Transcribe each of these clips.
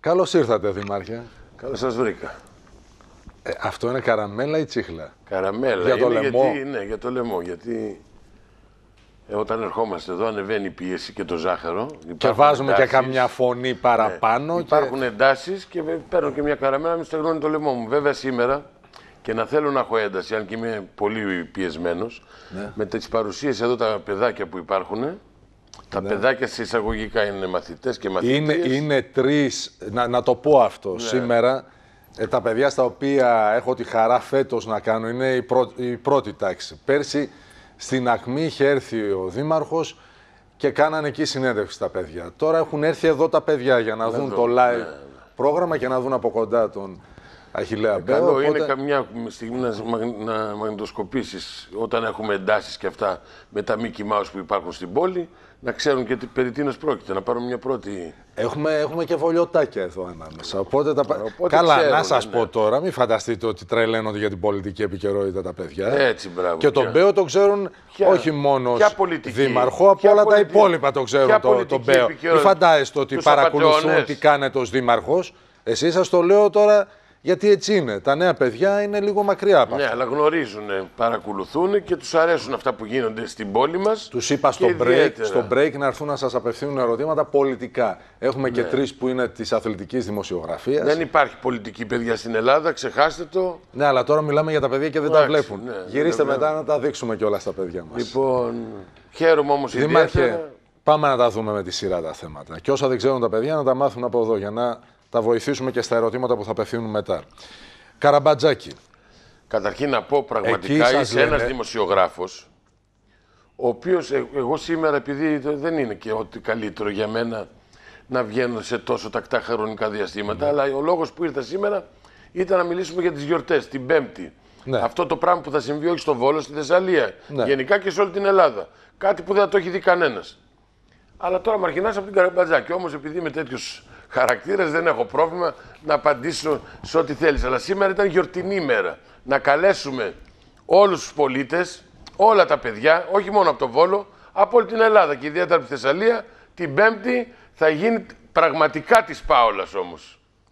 Καλώς ήρθατε, Δημάρχε. Καλώς σας βρήκα. Ε, αυτό είναι καραμέλα ή τσίχλα. Καραμέλα. Για το είναι λαιμό. Γιατί, ναι, για το λαιμό. Γιατί ε, όταν ερχόμαστε εδώ ανεβαίνει η πίεση και το ζάχαρο. Και βάζουμε και καμιά φωνή παραπάνω. Ναι, υπάρχουν εντάσεις και παίρνω και μια καραμέλα με στεγνώνει το λαιμό μου. Βέβαια σήμερα και να θέλω να έχω ένταση, αν και είμαι πολύ πιεσμένος, ναι. με τις παρουσίες εδώ τα παιδάκια που υπάρχουν. Τα ναι. παιδάκια σε εισαγωγικά είναι μαθητές και μαθητές. Είναι, είναι τρεις, να, να το πω αυτό ναι. σήμερα, ε, τα παιδιά στα οποία έχω τη χαρά φέτος να κάνω είναι η, η πρώτη τάξη. Πέρσι στην Ακμή είχε έρθει ο Δήμαρχος και κάνανε εκεί συνέντευξη τα παιδιά. Τώρα έχουν έρθει εδώ τα παιδιά για να, δουν το ναι. live πρόγραμμα και να δουν από κοντά τον Αχιλέα ε, Μπέο. Καλό είναι καμιά στιγμή να, να μαγνητοσκοπήσεις όταν έχουμε εντάσεις και αυτά με τα Mickey Mouse που υπάρχουν στην πόλη να ξέρουν και τι, περί τίνος πρόκειται, να πάρουν μια πρώτη. Έχουμε, έχουμε και βολιωτάκια εδώ ανάμεσα. Οπότε τα... Καλά, να ναι, σας ναι. πω τώρα, μην φανταστείτε ότι τρελαίνονται για την πολιτική επικαιρότητα τα παιδιά. Έτσι, μπράβο. Και τον Μπέο το ξέρουν όχι μόνος δήμαρχο, από όλα τα υπόλοιπα το ξέρουν το, τον Μπέο. Μην φαντάζεστε ότι παρακολουθούν τι κάνετε ως δήμαρχος. Εσύ σας το λέω τώρα γιατί έτσι είναι. Τα νέα παιδιά είναι λίγο μακριά από Ναι, αλλά γνωρίζουν, ε, παρακολουθούν και τους αρέσουν αυτά που γίνονται στην πόλη μας. Τους είπα στο break, στο break να έρθουν να σας απευθύνουν ερωτήματα πολιτικά. Έχουμε ναι. και τρεις που είναι της αθλητικής δημοσιογραφίας. Δεν υπάρχει πολιτική παιδιά στην Ελλάδα, ξεχάστε το. Ναι, αλλά τώρα μιλάμε για τα παιδιά και δεν τα βλέπουν. Ναι, Γυρίστε μετά να τα δείξουμε κιόλας στα παιδιά μας. Λοιπόν, χαίρομαι όμως ιδιαίτερα. Πάμε να τα δούμε με τη σειρά τα θέματα. Και όσα δεν ξέρουν τα παιδιά να τα μάθουν από εδώ για να θα βοηθήσουμε και στα ερωτήματα που θα απευθύνουν μετά. Καραμπατζάκι. Καταρχήν να πω πραγματικά είσαι ένας δημοσιογράφος ο οποίος ε, εγώ σήμερα επειδή δεν είναι και ότι καλύτερο για μένα να βγαίνω σε τόσο τακτά χρονικά διαστήματα, ναι. αλλά ο λόγος που ήρθα σήμερα ήταν να μιλήσουμε για τις γιορτές, την Πέμπτη. Ναι. Αυτό το πράγμα που θα συμβεί όχι στο Βόλο, στη Θεσσαλία, ναι. γενικά και σε όλη την Ελλάδα. Κάτι που δεν το έχει δει κανένας. Αλλά τώρα μαρκινάς από την Καραμπατζάκη. Όμως επειδή είμαι τέτοιος χαρακτήρα, δεν έχω πρόβλημα να απαντήσω σε ό,τι θέλεις. Αλλά σήμερα ήταν γιορτινή ημέρα. Να καλέσουμε όλους τους πολίτες, όλα τα παιδιά, όχι μόνο από τον Βόλο, από όλη την Ελλάδα και ιδιαίτερα από τη Θεσσαλία, την Πέμπτη θα γίνει πραγματικά της Πάολας όμως.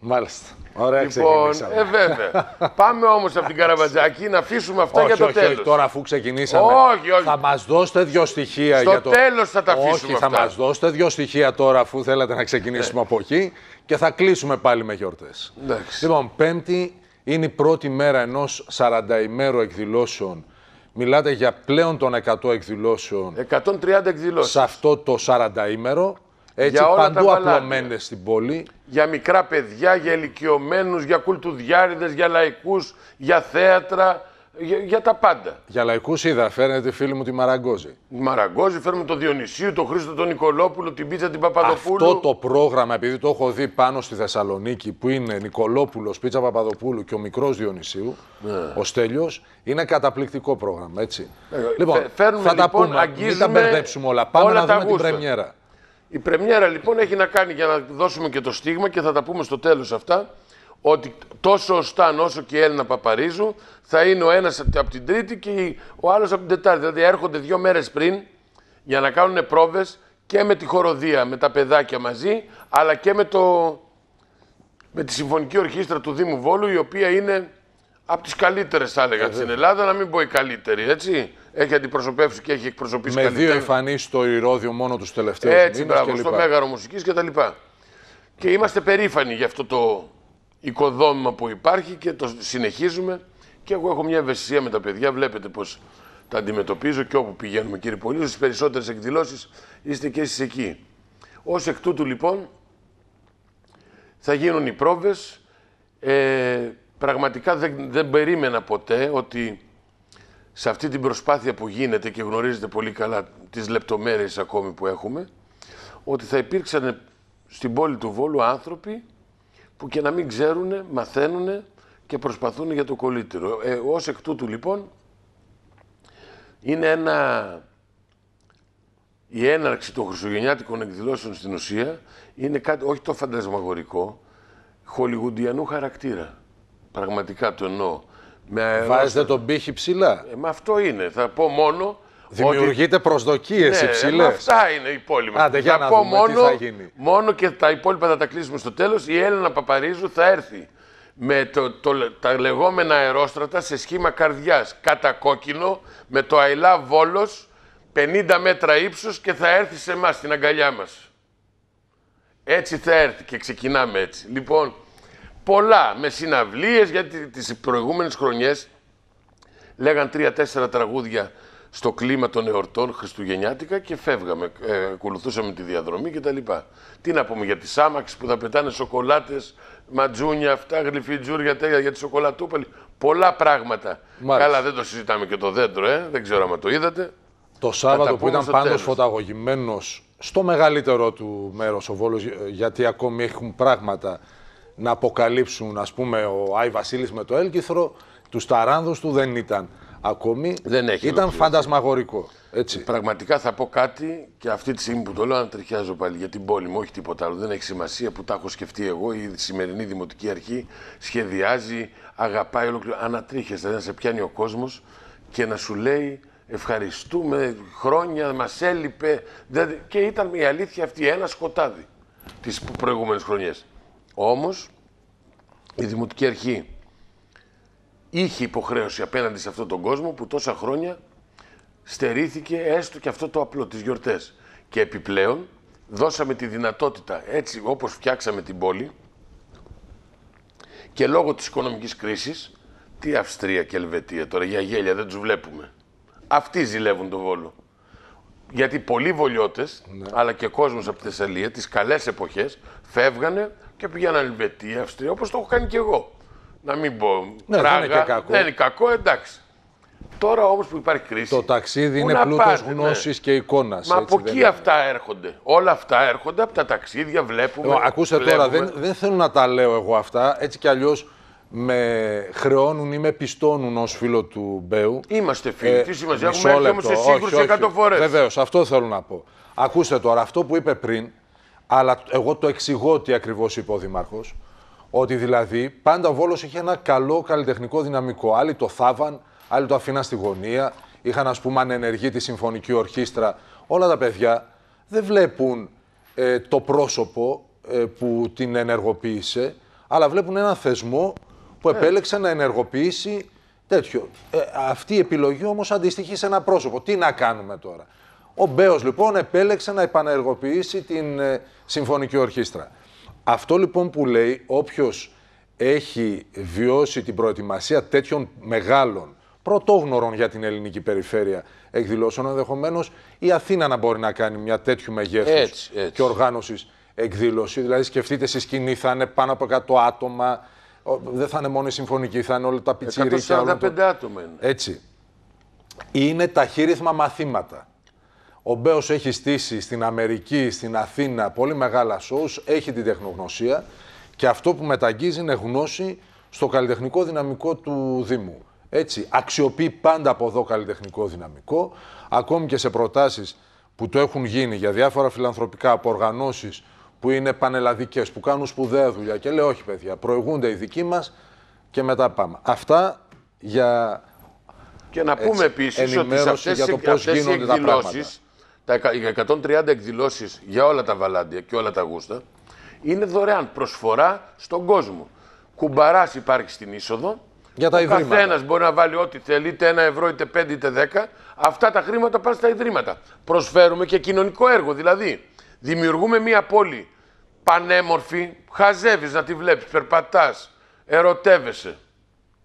Μάλιστα. Ωραία, λοιπόν, ε, βέβαια. Πάμε όμως από την Καραμπατζάκη να αφήσουμε αυτά όχι, για το τέλο. Όχι, τώρα αφού ξεκινήσαμε. Όχι, όχι. Θα μας δώσετε δύο στοιχεία για το. τέλος θα τα αφήσουμε. Όχι, αυτά. θα μας δώσετε δύο στοιχεία τώρα αφού θέλατε να ξεκινήσουμε ναι. από εκεί και θα κλείσουμε πάλι με γιορτές. Λοιπόν, Πέμπτη είναι η πρώτη μέρα ενός 40ημέρου εκδηλώσεων. Μιλάτε για πλέον των 100 εκδηλώσεων. 130 εκδηλώσεις. Σε αυτό το 40ημέρο. Έτσι, για όλα παντού απλωμένες στην πόλη. Για μικρά παιδιά, για ηλικιωμένους, για κουλτουδιάριδες, για λαϊκούς, για θέατρα. Για, για, τα πάντα. Για λαϊκούς είδα, φέρνετε φίλοι μου τη Μαραγκόζη. Μαραγκόζη, φέρνουμε τον Διονυσίου, τον Χρήστο τον Νικολόπουλο, την Πίτσα την Παπαδοπούλου. Αυτό το πρόγραμμα, επειδή το έχω δει πάνω στη Θεσσαλονίκη, που είναι Νικολόπουλος, Πίτσα Παπαδοπούλου και ο μικρός Διονυσίου, ναι. ο Στέλιος, είναι καταπληκτικό πρόγραμμα, έτσι. Ε, λοιπόν, φέρνουμε, θα τα λοιπόν, πούμε, όλα. Πάμε να δούμε την πρεμιέρα. Η πρεμιέρα λοιπόν έχει να κάνει για να δώσουμε και το στίγμα και θα τα πούμε στο τέλος αυτά ότι τόσο ο Στάν όσο και η Έλληνα Παπαρίζου θα είναι ο ένας από την Τρίτη και ο άλλος από την Τετάρτη. Δηλαδή έρχονται δύο μέρες πριν για να κάνουν πρόβες και με τη χοροδία, με τα παιδάκια μαζί, αλλά και με, το... με τη Συμφωνική Ορχήστρα του Δήμου Βόλου, η οποία είναι από τις καλύτερες θα έλεγα ε, στην Ελλάδα, να μην πω η καλύτερη, έτσι έχει αντιπροσωπεύσει και έχει εκπροσωπήσει Με δύο εμφανεί στο Ηρόδιο μόνο τους τελευταίους μήνε. Έτσι, μπράβο, στο μέγαρο μουσικής κτλ. Και είμαστε περήφανοι για αυτό το οικοδόμημα που υπάρχει και το συνεχίζουμε. Και εγώ έχω μια ευαισθησία με τα παιδιά. Βλέπετε πώς τα αντιμετωπίζω και όπου πηγαίνουμε, κύριε πολύ Στις περισσότερες εκδηλώσεις είστε και εσείς εκεί. Ως εκ τούτου λοιπόν θα γίνουν οι πρόβες. Ε, πραγματικά δεν, δεν περίμενα ποτέ ότι σε αυτή την προσπάθεια που γίνεται και γνωρίζετε πολύ καλά τις λεπτομέρειες ακόμη που έχουμε, ότι θα υπήρξαν στην πόλη του Βόλου άνθρωποι που και να μην ξέρουν, μαθαίνουν και προσπαθούν για το κολύτερο. Ε, ως εκ τούτου λοιπόν είναι ένα... Η έναρξη των χριστουγεννιάτικων εκδηλώσεων στην ουσία είναι κάτι, όχι το φαντασμαγορικό, χολιγουντιανού χαρακτήρα. Πραγματικά το εννοώ. Με... Βάζετε τον πύχη ψηλά. Ε, μα αυτό είναι. Θα πω μόνο. Δημιουργείτε ότι... προσδοκίες ναι, υψηλέ. Ε, αυτά είναι οι υπόλοιποι. για θα πω δούμε μόνο, τι θα γίνει. μόνο και τα υπόλοιπα θα τα κλείσουμε στο τέλος. Η Έλληνα Παπαρίζου θα έρθει με το, το, τα λεγόμενα αερόστρατα σε σχήμα καρδιάς. Κατά κόκκινο με το αιλά βόλο 50 μέτρα ύψου και θα έρθει σε εμάς στην αγκαλιά μας. Έτσι θα έρθει και ξεκινάμε έτσι. Λοιπόν, πολλά, με συναυλίες, γιατί τις προηγούμενες χρονιές λέγαν τρία-τέσσερα τραγούδια στο κλίμα των εορτών χριστουγεννιάτικα και φεύγαμε, ε, ακολουθούσαμε τη διαδρομή κτλ. Τι να πούμε για τις άμαξες που θα πετάνε σοκολάτες, ματζούνια, αυτά, γλυφιτζούρια, τέτοια για τη σοκολατούπαλη. Πολλά πράγματα. Μάλιστα. Καλά δεν το συζητάμε και το δέντρο, ε. δεν ξέρω αν το είδατε. Το Σάββατο που ήταν πάντω φωταγωγημένος στο μεγαλύτερό του μέρος ο Βόλος, ε, γιατί ακόμη έχουν πράγματα να αποκαλύψουν, ας πούμε, ο Άι Βασίλης με το Έλκυθρο, τους ταράνδους του δεν ήταν ακόμη. Δεν έχει ήταν φαντασμαγορικό. Έτσι. Πραγματικά θα πω κάτι και αυτή τη στιγμή που το λέω τριχιάζω πάλι για την πόλη μου, όχι τίποτα άλλο. Δεν έχει σημασία που τα έχω σκεφτεί εγώ. Η σημερινή Δημοτική Αρχή σχεδιάζει, αγαπάει ολόκληρο. Ανατρίχεσαι, να σε πιάνει ο κόσμος και να σου λέει ευχαριστούμε χρόνια, μας έλειπε. Και ήταν η αλήθεια αυτή, ένα σκοτάδι τι προηγούμενε χρονιές. Όμως η Δημοτική Αρχή είχε υποχρέωση απέναντι σε αυτόν τον κόσμο που τόσα χρόνια στερήθηκε έστω και αυτό το απλό, τις γιορτές. Και επιπλέον δώσαμε τη δυνατότητα, έτσι όπως φτιάξαμε την πόλη, και λόγω της οικονομικής κρίσης, τι Αυστρία και Ελβετία τώρα, για γέλια δεν τους βλέπουμε. Αυτοί ζηλεύουν τον Βόλο. Γιατί πολλοί βολιώτες, ναι. αλλά και κόσμος από τη Θεσσαλία, τις καλές εποχές, φεύγανε, και πήγαινα Ελβετία, Αυστρία, όπως το έχω κάνει και εγώ. Να μην πω. Ναι, πράγμα, δεν είναι κακό. Δεν είναι κακό, εντάξει. Τώρα όμως που υπάρχει κρίση. Το ταξίδι είναι πλούτο γνώση ναι. και εικόνας. Μα από εκεί αυτά έρχονται. Όλα αυτά έρχονται από τα ταξίδια, βλέπουμε. Ναι, ε, ακούστε βλέπουμε. τώρα, δεν, δεν θέλω να τα λέω εγώ αυτά. Έτσι κι αλλιώς με χρεώνουν ή με πιστώνουν ως φίλο του Μπέου. Είμαστε φίλοι. Ε, τι σημασία έχουμε σε σύγκρουση 100 φορές. Βεβαίως, αυτό θέλω να πω. Ακούστε τώρα, αυτό που είπε πριν αλλά εγώ το εξηγώ τι ακριβώς είπε ο Δήμαρχο. Ότι δηλαδή πάντα ο Βόλος είχε ένα καλό καλλιτεχνικό δυναμικό. Άλλοι το θάβαν, άλλοι το αφήναν στη γωνία. Είχαν, ας πούμε, ανενεργή τη συμφωνική ορχήστρα. Όλα τα παιδιά δεν βλέπουν ε, το πρόσωπο ε, που την ενεργοποίησε, αλλά βλέπουν ένα θεσμό που ε. επέλεξε να ενεργοποιήσει τέτοιο. αυτή η επιλογή όμως αντιστοιχεί σε ένα πρόσωπο. Τι να κάνουμε τώρα. Ο Μπέος λοιπόν επέλεξε να επανεργοποιήσει την ε, Συμφωνική Ορχήστρα. Αυτό λοιπόν που λέει όποιος έχει βιώσει την προετοιμασία τέτοιων μεγάλων πρωτόγνωρων για την ελληνική περιφέρεια εκδηλώσεων, ενδεχομένως η Αθήνα να μπορεί να κάνει μια τέτοιου μεγέθους και οργάνωσης εκδήλωση. Δηλαδή, σκεφτείτε, στη σκηνή θα είναι πάνω από 100 άτομα. Δεν θα είναι μόνο η συμφωνική, θα είναι όλα τα πιτσιρίκια. 145 το... άτομα είναι. Έτσι. Είναι τα μαθήματα. Ο Μπέος έχει στήσει στην Αμερική, στην Αθήνα πολύ μεγάλα σοους, έχει την τεχνογνωσία και αυτό που μεταγγίζει είναι γνώση στο καλλιτεχνικό δυναμικό του Δήμου. Έτσι, αξιοποιεί πάντα από εδώ καλλιτεχνικό δυναμικό, ακόμη και σε προτάσεις που το έχουν γίνει για διάφορα φιλανθρωπικά από οργανώσεις που είναι πανελλαδικές, που κάνουν σπουδαία δουλειά και λέει όχι παιδιά, προηγούνται οι δικοί μας και μετά πάμε. Αυτά για... Και να πούμε επίσης ότι σε για το πώς γίνονται τα εκδηλώσεις, τα 130 εκδηλώσεις για όλα τα βαλάντια και όλα τα γούστα είναι δωρεάν προσφορά στον κόσμο. Κουμπαράς υπάρχει στην είσοδο. Για τα ιδρύματα. Καθένας μπορεί να βάλει ό,τι θέλει, είτε ένα ευρώ, είτε πέντε, είτε δέκα. Αυτά τα χρήματα πάνε στα ιδρύματα. Προσφέρουμε και κοινωνικό έργο. Δηλαδή, δημιουργούμε μία πόλη πανέμορφη, χαζεύεις να τη βλέπεις, περπατάς, ερωτεύεσαι.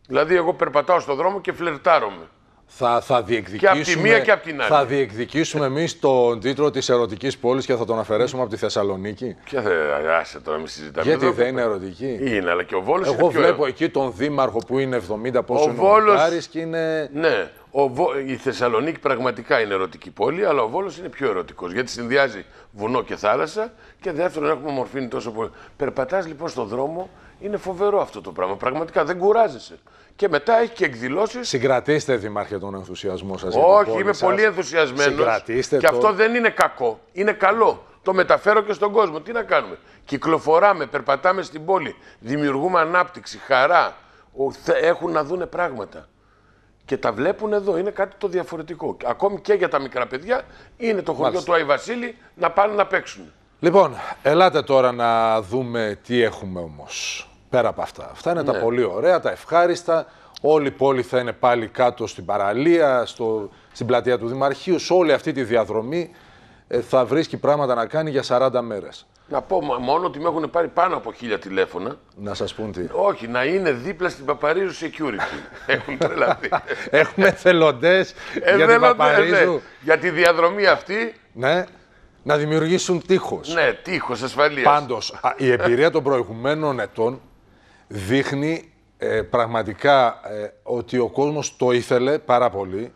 Δηλαδή, εγώ περπατάω στον δρόμο και φλερτάρομαι. Θα, θα, διεκδικήσουμε, και από τη μία και από την άλλη. Θα διεκδικήσουμε εμείς τον τίτλο της ερωτικής πόλης και θα τον αφαιρέσουμε από τη Θεσσαλονίκη. Και θα άσε τώρα, μην συζητάμε. Γιατί δεν είναι ερωτική. Είναι, αλλά και ο Βόλος. Εγώ βλέπω εκεί τον Δήμαρχο που είναι 70 πόσο ο είναι Βόλος... ο και είναι. Ναι. Ο Η Θεσσαλονίκη πραγματικά είναι ερωτική πόλη, αλλά ο Βόλος είναι πιο ερωτικός γιατί συνδυάζει βουνό και θάλασσα και δεύτερον έχουμε μορφήνει τόσο πολύ. Περπατάς λοιπόν στον δρόμο είναι φοβερό αυτό το πράγμα. Πραγματικά δεν κουράζεσαι. Και μετά έχει και εκδηλώσεις. Συγκρατήστε, Δημάρχε, τον ενθουσιασμό σας. Όχι, είμαι σας. πολύ ενθουσιασμένος. Συγκρατήστε. Και αυτό δεν είναι κακό. Είναι καλό. Το μεταφέρω και στον κόσμο. Τι να κάνουμε. Κυκλοφοράμε, περπατάμε στην πόλη. Δημιουργούμε ανάπτυξη, χαρά. Έχουν να δούνε πράγματα. Και τα βλέπουν εδώ. Είναι κάτι το διαφορετικό. Ακόμη και για τα μικρά παιδιά είναι το χωριό του Άι Βασίλη να πάνε να παίξουν. Λοιπόν, ελάτε τώρα να δούμε τι έχουμε όμως πέρα από αυτά. Αυτά είναι τα ναι. πολύ ωραία, τα ευχάριστα. Όλη η πόλη θα είναι πάλι κάτω στην παραλία, στο, στην πλατεία του Δημαρχείου. Σε όλη αυτή τη διαδρομή ε, θα βρίσκει πράγματα να κάνει για 40 μέρες. Να πω μόνο ότι με έχουν πάρει πάνω από χίλια τηλέφωνα. Να σας πούν τι. Όχι, να είναι δίπλα στην Παπαρίζου Security. έχουν τρελαθεί. Έχουμε εθελοντές ε, για την Παπαρίζου. Ναι. Για τη διαδρομή αυτή. Ναι. Να δημιουργήσουν τείχος. Ναι, τείχος ασφαλείας. Πάντως, η εμπειρία των προηγουμένων ετών δείχνει ε, πραγματικά ε, ότι ο κόσμος το ήθελε πάρα πολύ.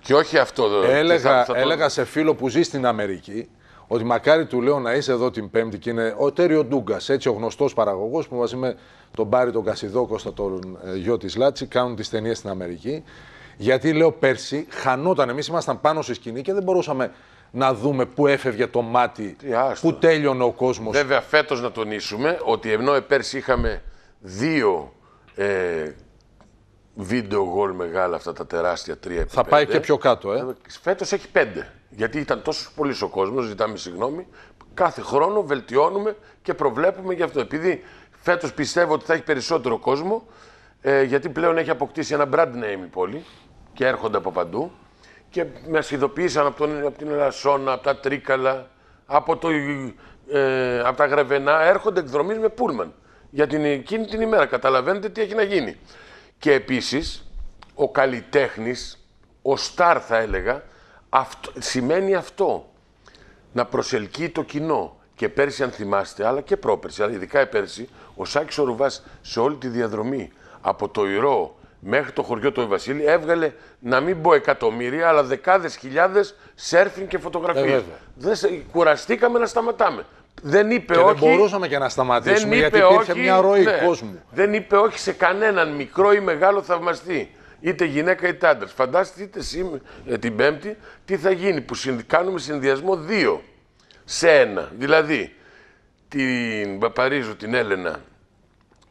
Και όχι αυτό εδώ. Έλεγα, έλεγα σε φίλο που ζει στην Αμερική ότι μακάρι του λέω να είσαι εδώ την Πέμπτη και είναι ο Τέριο Ντούγκας, έτσι ο γνωστός παραγωγός που μαζί με τον Μπάρι τον Κασιδόκοστα, τον ε, γιο της Λάτσι, κάνουν τις ταινίες στην Αμερική. Γιατί λέω πέρσι χανόταν. Εμείς ήμασταν πάνω στη σκηνή και δεν μπορούσαμε να δούμε πού έφευγε το μάτι, πού τέλειωνε ο κόσμος. Βέβαια, φέτος να τονίσουμε ότι ενώ πέρσι είχαμε δύο ε, βίντεο γκολ μεγάλα αυτά τα τεράστια τρία Θα πάει και πιο κάτω, ε. Φέτος έχει πέντε. Γιατί ήταν τόσο πολύ ο κόσμος, ζητάμε συγγνώμη. Κάθε χρόνο βελτιώνουμε και προβλέπουμε γι' αυτό. Επειδή φέτος πιστεύω ότι θα έχει περισσότερο κόσμο, ε, γιατί πλέον έχει αποκτήσει ένα brand name η πόλη και έρχονται από παντού. Και με ειδοποίησαν από, από την Ελασσόνα, από τα Τρίκαλα, από, το, ε, από τα Γρεβενά. Έρχονται εκδρομής με πούλμαν για την εκείνη την ημέρα. Καταλαβαίνετε τι έχει να γίνει. Και επίσης, ο καλλιτέχνης, ο στάρ θα έλεγα, αυτό, σημαίνει αυτό. Να προσελκύει το κοινό. Και πέρσι, αν θυμάστε, αλλά και πρόπερσι, αλλά ειδικά πέρσι, ο Σάκης ορουβάς σε όλη τη διαδρομή, από το Ηρώ μέχρι το χωριό του Βασίλη, έβγαλε, να μην πω εκατομμύρια, αλλά δεκάδες χιλιάδες σέρφιν και φωτογραφίες. Ε, Δεν κουραστήκαμε να σταματάμε. Δεν είπε και όχι. Δεν μπορούσαμε και να σταματήσουμε γιατί υπήρχε όχι, μια ροή ναι, κόσμου. Δεν είπε όχι σε κανέναν μικρό ή μεγάλο θαυμαστή. Είτε γυναίκα είτε άντρας. Φανταστείτε ε, την Πέμπτη τι θα γίνει που κάνουμε συνδυασμό δύο σε ένα. Δηλαδή την Παπαρίζου, την Έλενα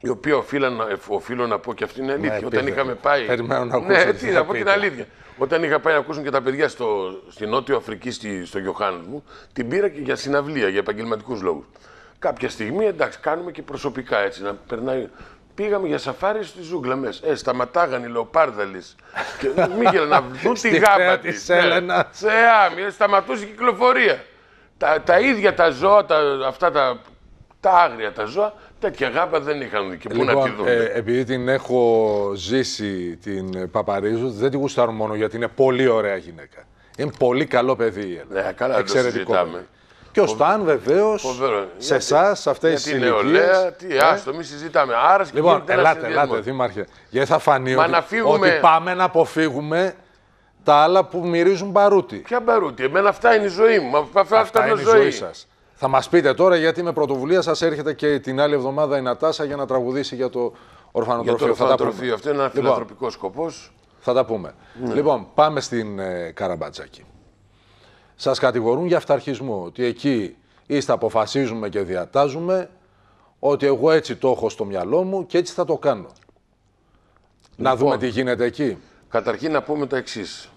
η οποία οφείλω να, οφείλω να πω και αυτή είναι ναι, αλήθεια. Όταν είχαμε πάει. Περιμένω να ναι, ακούσω. Ναι, τι, να πω την αλήθεια. Όταν είχα πάει να ακούσουν και τα παιδιά στο, στη Νότιο Αφρική, στη, στο Γιωχάνου μου, την πήρα και για συναυλία, για επαγγελματικούς λόγους. Κάποια στιγμή, εντάξει, κάνουμε και προσωπικά έτσι, να περνάει. Πήγαμε για σαφάρι στη ζούγκλα μέσα. Ε, σταματάγανε οι λεοπάρδαλες. και μην να βγουν τη γάμπα τη. Ναι. Σε άμυ, σταματούσε η κυκλοφορία. Τα, τα ίδια τα ζώα, τα, αυτά τα, τα άγρια τα ζώα, Τέτοια αγάπη δεν είχαν και πού λοιπόν, να τη δουν. Ε, επειδή την έχω ζήσει την Παπαρίζου, δεν τη γουστάρω μόνο γιατί είναι πολύ ωραία γυναίκα. Είναι πολύ καλό παιδί η Ναι, καλά, Εξαιρετικό. Το και ο Σταν βεβαίως σε εσάς, σε αυτές τι ηλικίε. Τι τι άστο, μη συζητάμε. Άρα Λοιπόν, ελάτε, ελάτε, Δήμαρχε. Γιατί θα φανεί ότι, φύγουμε... ότι πάμε να αποφύγουμε τα άλλα που μυρίζουν μπαρούτι. Ποια μπαρούτι, εμένα αυτά είναι η ζωή μου. Αυτά, αυτά, είναι η ζωή, ζωή σας. Θα μας πείτε τώρα γιατί με πρωτοβουλία σας έρχεται και την άλλη εβδομάδα η Νατάσα για να τραγουδήσει για το ορφανοτροφείο. Για το ορφανοτροφείο. Αυτό είναι ένα λοιπόν, σκοπό. σκοπός. Θα τα πούμε. Ναι. Λοιπόν, πάμε στην ε, Καραμπατζάκη. Σας κατηγορούν για αυταρχισμό, ότι εκεί είστε αποφασίζουμε και διατάζουμε, ότι εγώ έτσι το έχω στο μυαλό μου και έτσι θα το κάνω. να λοιπόν, δούμε τι γίνεται εκεί. Καταρχήν να πούμε το εξής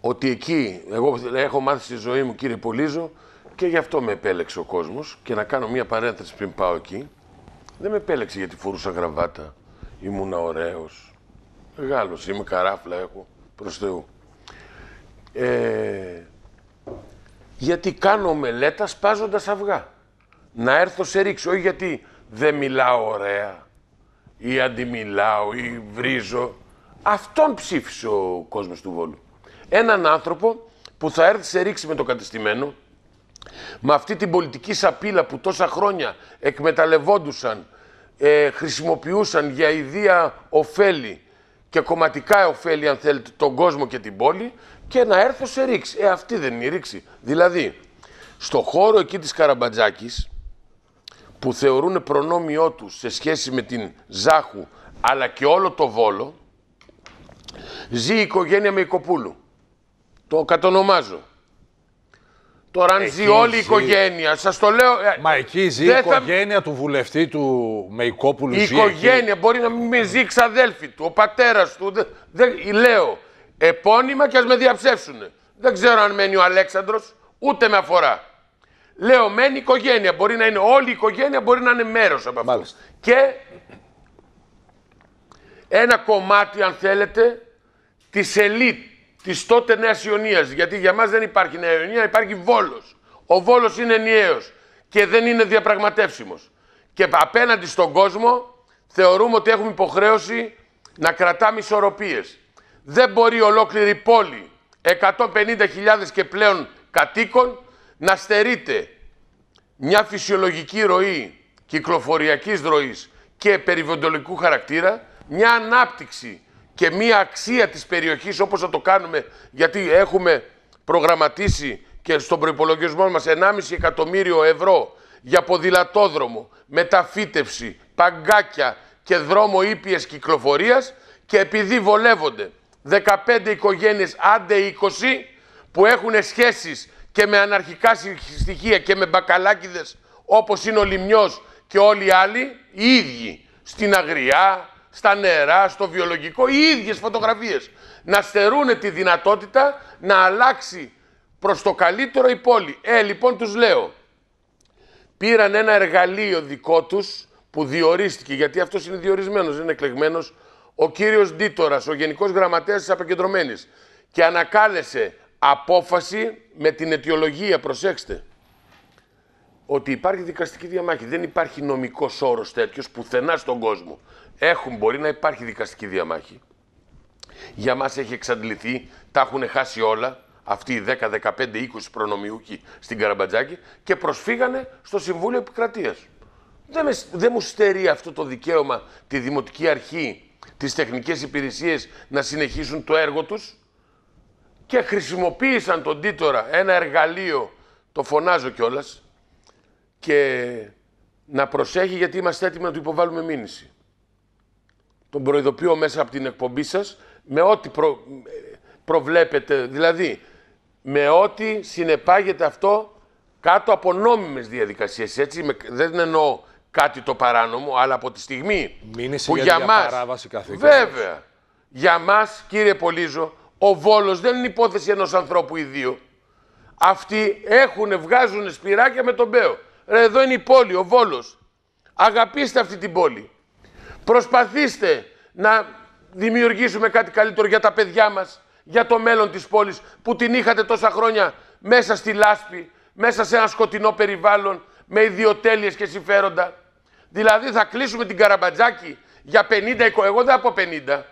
ότι εκεί, εγώ έχω μάθει στη ζωή μου κύριε πολίζο και γι' αυτό με επέλεξε ο κόσμος και να κάνω μια παρένθεση πριν πάω εκεί. Δεν με επέλεξε γιατί φορούσα γραβάτα, ήμουνα ωραίος, ή είμαι, καράφλα έχω, προς Θεού. Ε, γιατί κάνω μελέτα σπάζοντας αυγά. Να έρθω σε ρίξω, όχι γιατί δεν μιλάω ωραία ή αντιμιλάω ή βρίζω. Αυτόν ψήφισε ο κόσμος του Βόλου έναν άνθρωπο που θα έρθει σε ρήξη με το κατεστημένο, με αυτή την πολιτική σαπίλα που τόσα χρόνια εκμεταλλευόντουσαν, ε, χρησιμοποιούσαν για ιδία ωφέλη και κομματικά ωφέλη, αν θέλετε, τον κόσμο και την πόλη και να έρθω σε ρήξη. Ε, αυτή δεν είναι η ρήξη. Δηλαδή, στο χώρο εκεί της Καραμπατζάκης, που θεωρούν προνόμιό τους σε σχέση με την Ζάχου, αλλά και όλο το Βόλο, ζει η οικογένεια οικοπούλου. Το κατονομάζω. Τώρα, αν ζει όλη η οικογένεια, σας το λέω. Ε, Μα εκεί ζει η οικογένεια του βουλευτή του Μεϊκόπουλου. Η οικογένεια μπορεί να μην ζει ξαδέλφη του, ο πατέρας του. λέω επώνυμα και ας με διαψεύσουν. Δεν ξέρω αν μένει ο Αλέξανδρος, ούτε με αφορά. Λέω μένει η οικογένεια. Μπορεί να είναι όλη η οικογένεια, μπορεί να είναι μέρος από αυτό. Και ένα κομμάτι, αν θέλετε, της ελίτ της τότε Νέας Ιωνίας. Γιατί για μας δεν υπάρχει Νέα Ιωνία, υπάρχει Βόλος. Ο Βόλος είναι ενιαίος και δεν είναι διαπραγματεύσιμος. Και απέναντι στον κόσμο θεωρούμε ότι έχουμε υποχρέωση να κρατάμε ισορροπίες. Δεν μπορεί ολόκληρη πόλη 150.000 και πλέον κατοίκων να στερείται μια φυσιολογική ροή κυκλοφοριακής ροής και περιβοντολικού χαρακτήρα, μια ανάπτυξη και μία αξία της περιοχής όπως θα το κάνουμε γιατί έχουμε προγραμματίσει και στον προϋπολογισμό μας 1,5 εκατομμύριο ευρώ για ποδηλατόδρομο, μεταφύτευση, παγκάκια και δρόμο ήπιες κυκλοφορίας και επειδή βολεύονται 15 οικογένειες άντε 20 που έχουν σχέσεις και με αναρχικά στοιχεία και με μπακαλάκιδες όπως είναι ο Λιμνιός και όλοι οι άλλοι, οι ίδιοι στην Αγριά, στα νερά, στο βιολογικό, οι ίδιες φωτογραφίες. Να στερούν τη δυνατότητα να αλλάξει προς το καλύτερο η πόλη. Ε, λοιπόν, τους λέω, πήραν ένα εργαλείο δικό τους που διορίστηκε, γιατί αυτός είναι διορισμένος, είναι εκλεγμένος, ο κύριος Ντίτορας, ο Γενικός Γραμματέας της Απεκεντρωμένης και ανακάλεσε απόφαση με την αιτιολογία, προσέξτε, ότι υπάρχει δικαστική διαμάχη. Δεν υπάρχει νομικός όρος τέτοιος πουθενά στον κόσμο. Έχουν, μπορεί να υπάρχει δικαστική διαμάχη. Για μας έχει εξαντληθεί, τα έχουν χάσει όλα, αυτοί οι 10, 15, 20 προνομιούχοι στην Καραμπατζάκη και προσφύγανε στο Συμβούλιο Επικρατείας. Δεν, δεν μου στερεί αυτό το δικαίωμα τη Δημοτική Αρχή, τις τεχνικές υπηρεσίες να συνεχίσουν το έργο τους και χρησιμοποίησαν τον Τίτορα ένα εργαλείο, το φωνάζω κιόλας, και να προσέχει γιατί είμαστε έτοιμοι να του υποβάλουμε μήνυση τον προειδοποιώ μέσα από την εκπομπή σας, με ό,τι προβλέπετε, δηλαδή με ό,τι συνεπάγεται αυτό κάτω από νόμιμες διαδικασίες, έτσι, με... δεν εννοώ κάτι το παράνομο, αλλά από τη στιγμή που για, για μας... Βέβαια, για μας, κύριε Πολύζο, ο Βόλος δεν είναι υπόθεση ενός ανθρώπου ή δύο. Αυτοί έχουν, βγάζουν σπυράκια με τον Μπέο. εδώ είναι η πόλη, ο Βόλος. Αγαπήστε αυτή την πόλη. Προσπαθήστε να δημιουργήσουμε κάτι καλύτερο για τα παιδιά μας, για το μέλλον της πόλης που την είχατε τόσα χρόνια μέσα στη λάσπη, μέσα σε ένα σκοτεινό περιβάλλον, με ιδιοτέλειες και συμφέροντα. Δηλαδή θα κλείσουμε την Καραμπατζάκη για 50, εγώ δεν από 50.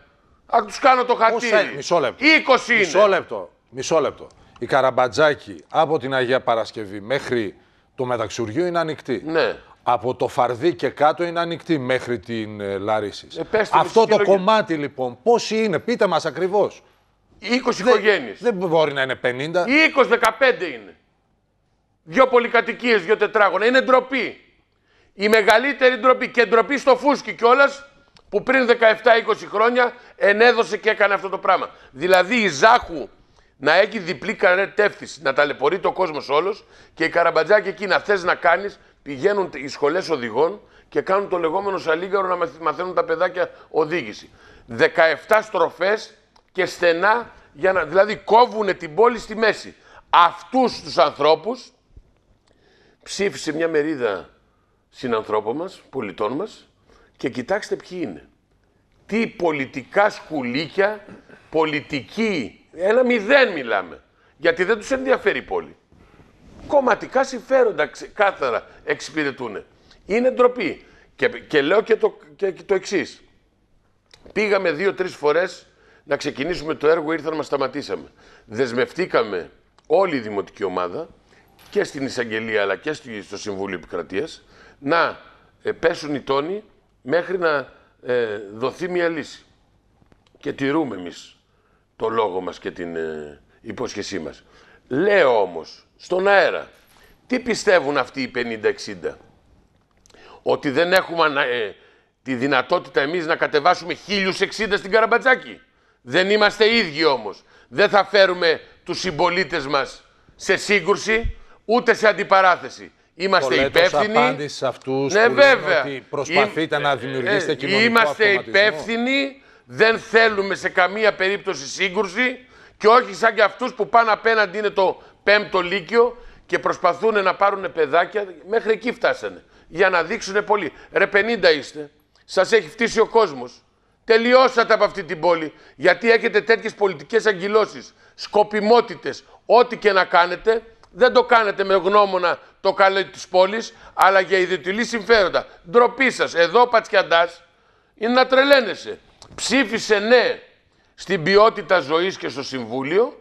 Θα τους κάνω το χαρτί. μισό λεπτό. 20 είναι. Μισό λεπτό. Μισό λεπτό. Η Καραμπατζάκη από την Αγία Παρασκευή μέχρι το μεταξουργείο είναι ανοιχτή. Ναι από το Φαρδί και κάτω είναι ανοιχτή μέχρι την ε, Λαρίση. Ε, αυτό το κομμάτι λοιπόν, πόσοι είναι, πείτε μας ακριβώς. 20 οικογένειες. Δεν μπορεί να είναι 50. 20-15 είναι. Δύο πολυκατοικίες, δύο τετράγωνα. Είναι ντροπή. Η μεγαλύτερη ντροπή. Και ντροπή στο Φούσκι κιόλας που πριν 17-20 χρόνια ενέδωσε και έκανε αυτό το πράγμα. Δηλαδή η Ζάχου να έχει διπλή τεύθυνση, να ταλαιπωρεί το κόσμος όλος και η Καραμπατζάκη εκεί να θες να κάνεις πηγαίνουν οι σχολές οδηγών και κάνουν το λεγόμενο σαλίγκαρο να μαθαίνουν τα παιδάκια οδήγηση. 17 στροφές και στενά, για να, δηλαδή κόβουν την πόλη στη μέση. Αυτούς τους ανθρώπους ψήφισε μια μερίδα συνανθρώπων μας, πολιτών μας και κοιτάξτε ποιοι είναι. Τι πολιτικά σκουλίκια, πολιτική, ένα μηδέν μιλάμε. Γιατί δεν τους ενδιαφέρει η πόλη κομματικά συμφέροντα κάθαρα εξυπηρετούν. Είναι ντροπή. Και, και λέω και το, και, το εξής. Πήγαμε δύο-τρει φορές να ξεκινήσουμε το έργο, ήρθαν να σταματήσαμε. Δεσμευτήκαμε όλη η δημοτική ομάδα και στην εισαγγελία αλλά και στο Συμβούλιο Επικρατείας να ε, πέσουν οι τόνοι μέχρι να ε, δοθεί μια λύση. Και τηρούμε εμείς το λόγο μας και την ε, υπόσχεσή μας. Λέω όμως στον αέρα. Τι πιστεύουν αυτοί οι 50-60. Ότι δεν έχουμε ε, τη δυνατότητα εμείς να κατεβάσουμε 1060 στην Καραμπατζάκη. Δεν είμαστε ίδιοι όμως. Δεν θα φέρουμε τους συμπολίτες μας σε σύγκρουση, ούτε σε αντιπαράθεση. Είμαστε υπεύθυνοι. απάντηση σε αυτούς ναι, που βέβαια. ότι προσπαθείτε να δημιουργήσετε ε, ε κοινωνικό Είμαστε υπεύθυνοι, δεν θέλουμε σε καμία περίπτωση σύγκρουση και όχι σαν και αυτούς που πάνε απέναντι είναι το πέμπτο λύκειο και προσπαθούν να πάρουν παιδάκια, μέχρι εκεί φτάσανε. Για να δείξουν πολύ. Ρε 50 είστε, σας έχει φτύσει ο κόσμος. Τελειώσατε από αυτή την πόλη, γιατί έχετε τέτοιες πολιτικές αγκυλώσει, σκοπιμότητες. Ό,τι και να κάνετε, δεν το κάνετε με γνώμονα το καλό της πόλης, αλλά για ιδιωτική συμφέροντα. Ντροπή σας. Εδώ πατσιαντά, είναι να τρελαίνεσαι. Ψήφισε ναι στην ποιότητα ζωής και στο Συμβούλιο,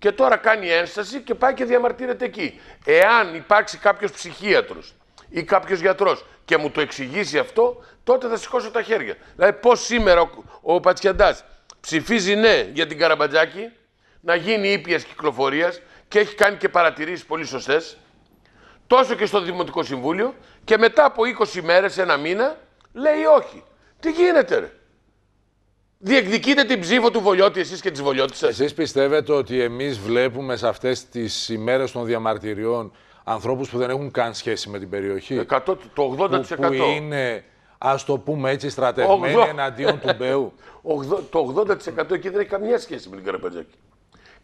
και τώρα κάνει ένσταση και πάει και διαμαρτύρεται εκεί. Εάν υπάρξει κάποιος ψυχίατρος ή κάποιος γιατρός και μου το εξηγήσει αυτό, τότε θα σηκώσω τα χέρια. Δηλαδή, πώς σήμερα ο, ο ψηφίζει ναι για την Καραμπατζάκη να γίνει ήπιας κυκλοφορίας και έχει κάνει και παρατηρήσεις πολύ σωστές, τόσο και στο Δημοτικό Συμβούλιο, και μετά από 20 μέρες, ένα μήνα, λέει όχι. Τι γίνεται, ρε διεκδικείτε την ψήφο του Βολιώτη εσείς και της Βολιώτη σας. Εσείς πιστεύετε ότι εμείς βλέπουμε σε αυτές τις ημέρες των διαμαρτυριών ανθρώπους που δεν έχουν καν σχέση με την περιοχή. Ε, το 80%. Που, είναι, ας το πούμε έτσι, στρατευμένοι 80. εναντίον του Μπέου. το 80% εκεί δεν έχει καμία σχέση με την Καραπετζάκη.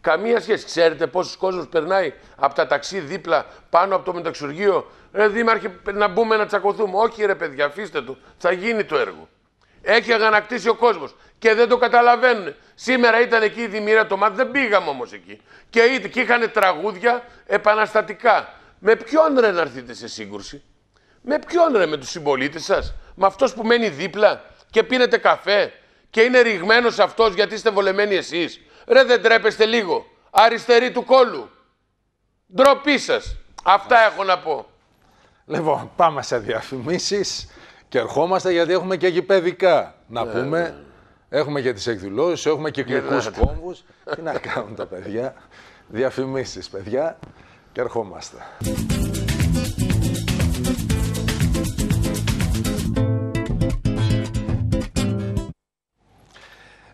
Καμία σχέση. Ξέρετε πόσος κόσμος περνάει από τα ταξί δίπλα πάνω από το μεταξουργείο. Ρε Δήμαρχε, να μπούμε να τσακωθούμε. Όχι, ρε παιδιά, αφήστε το. Θα γίνει το έργο. Έχει αγανακτήσει ο κόσμος και δεν το καταλαβαίνουν. Σήμερα ήταν εκεί η Δημήρα το μάτι, δεν πήγαμε όμως εκεί. Και, είχαν τραγούδια επαναστατικά. Με ποιον ρε να έρθετε σε σύγκρουση, με ποιον ρε με τους συμπολίτες σας, με αυτός που μένει δίπλα και πίνετε καφέ και είναι ρηγμένος αυτός γιατί είστε βολεμένοι εσείς. Ρε δεν τρέπεστε λίγο. Αριστερή του κόλου. Ντροπή σας. Αυτά έχω να πω. Λοιπόν, πάμε σε διαφημίσεις. Και ερχόμαστε γιατί έχουμε και γηπαιδικά. Να ναι, πούμε, ναι. έχουμε και τις εκδηλώσεις, έχουμε κυκλικού ναι, κόμβους. Τι να κάνουν τα παιδιά. διαφημίσεις παιδιά. Και ερχόμαστε.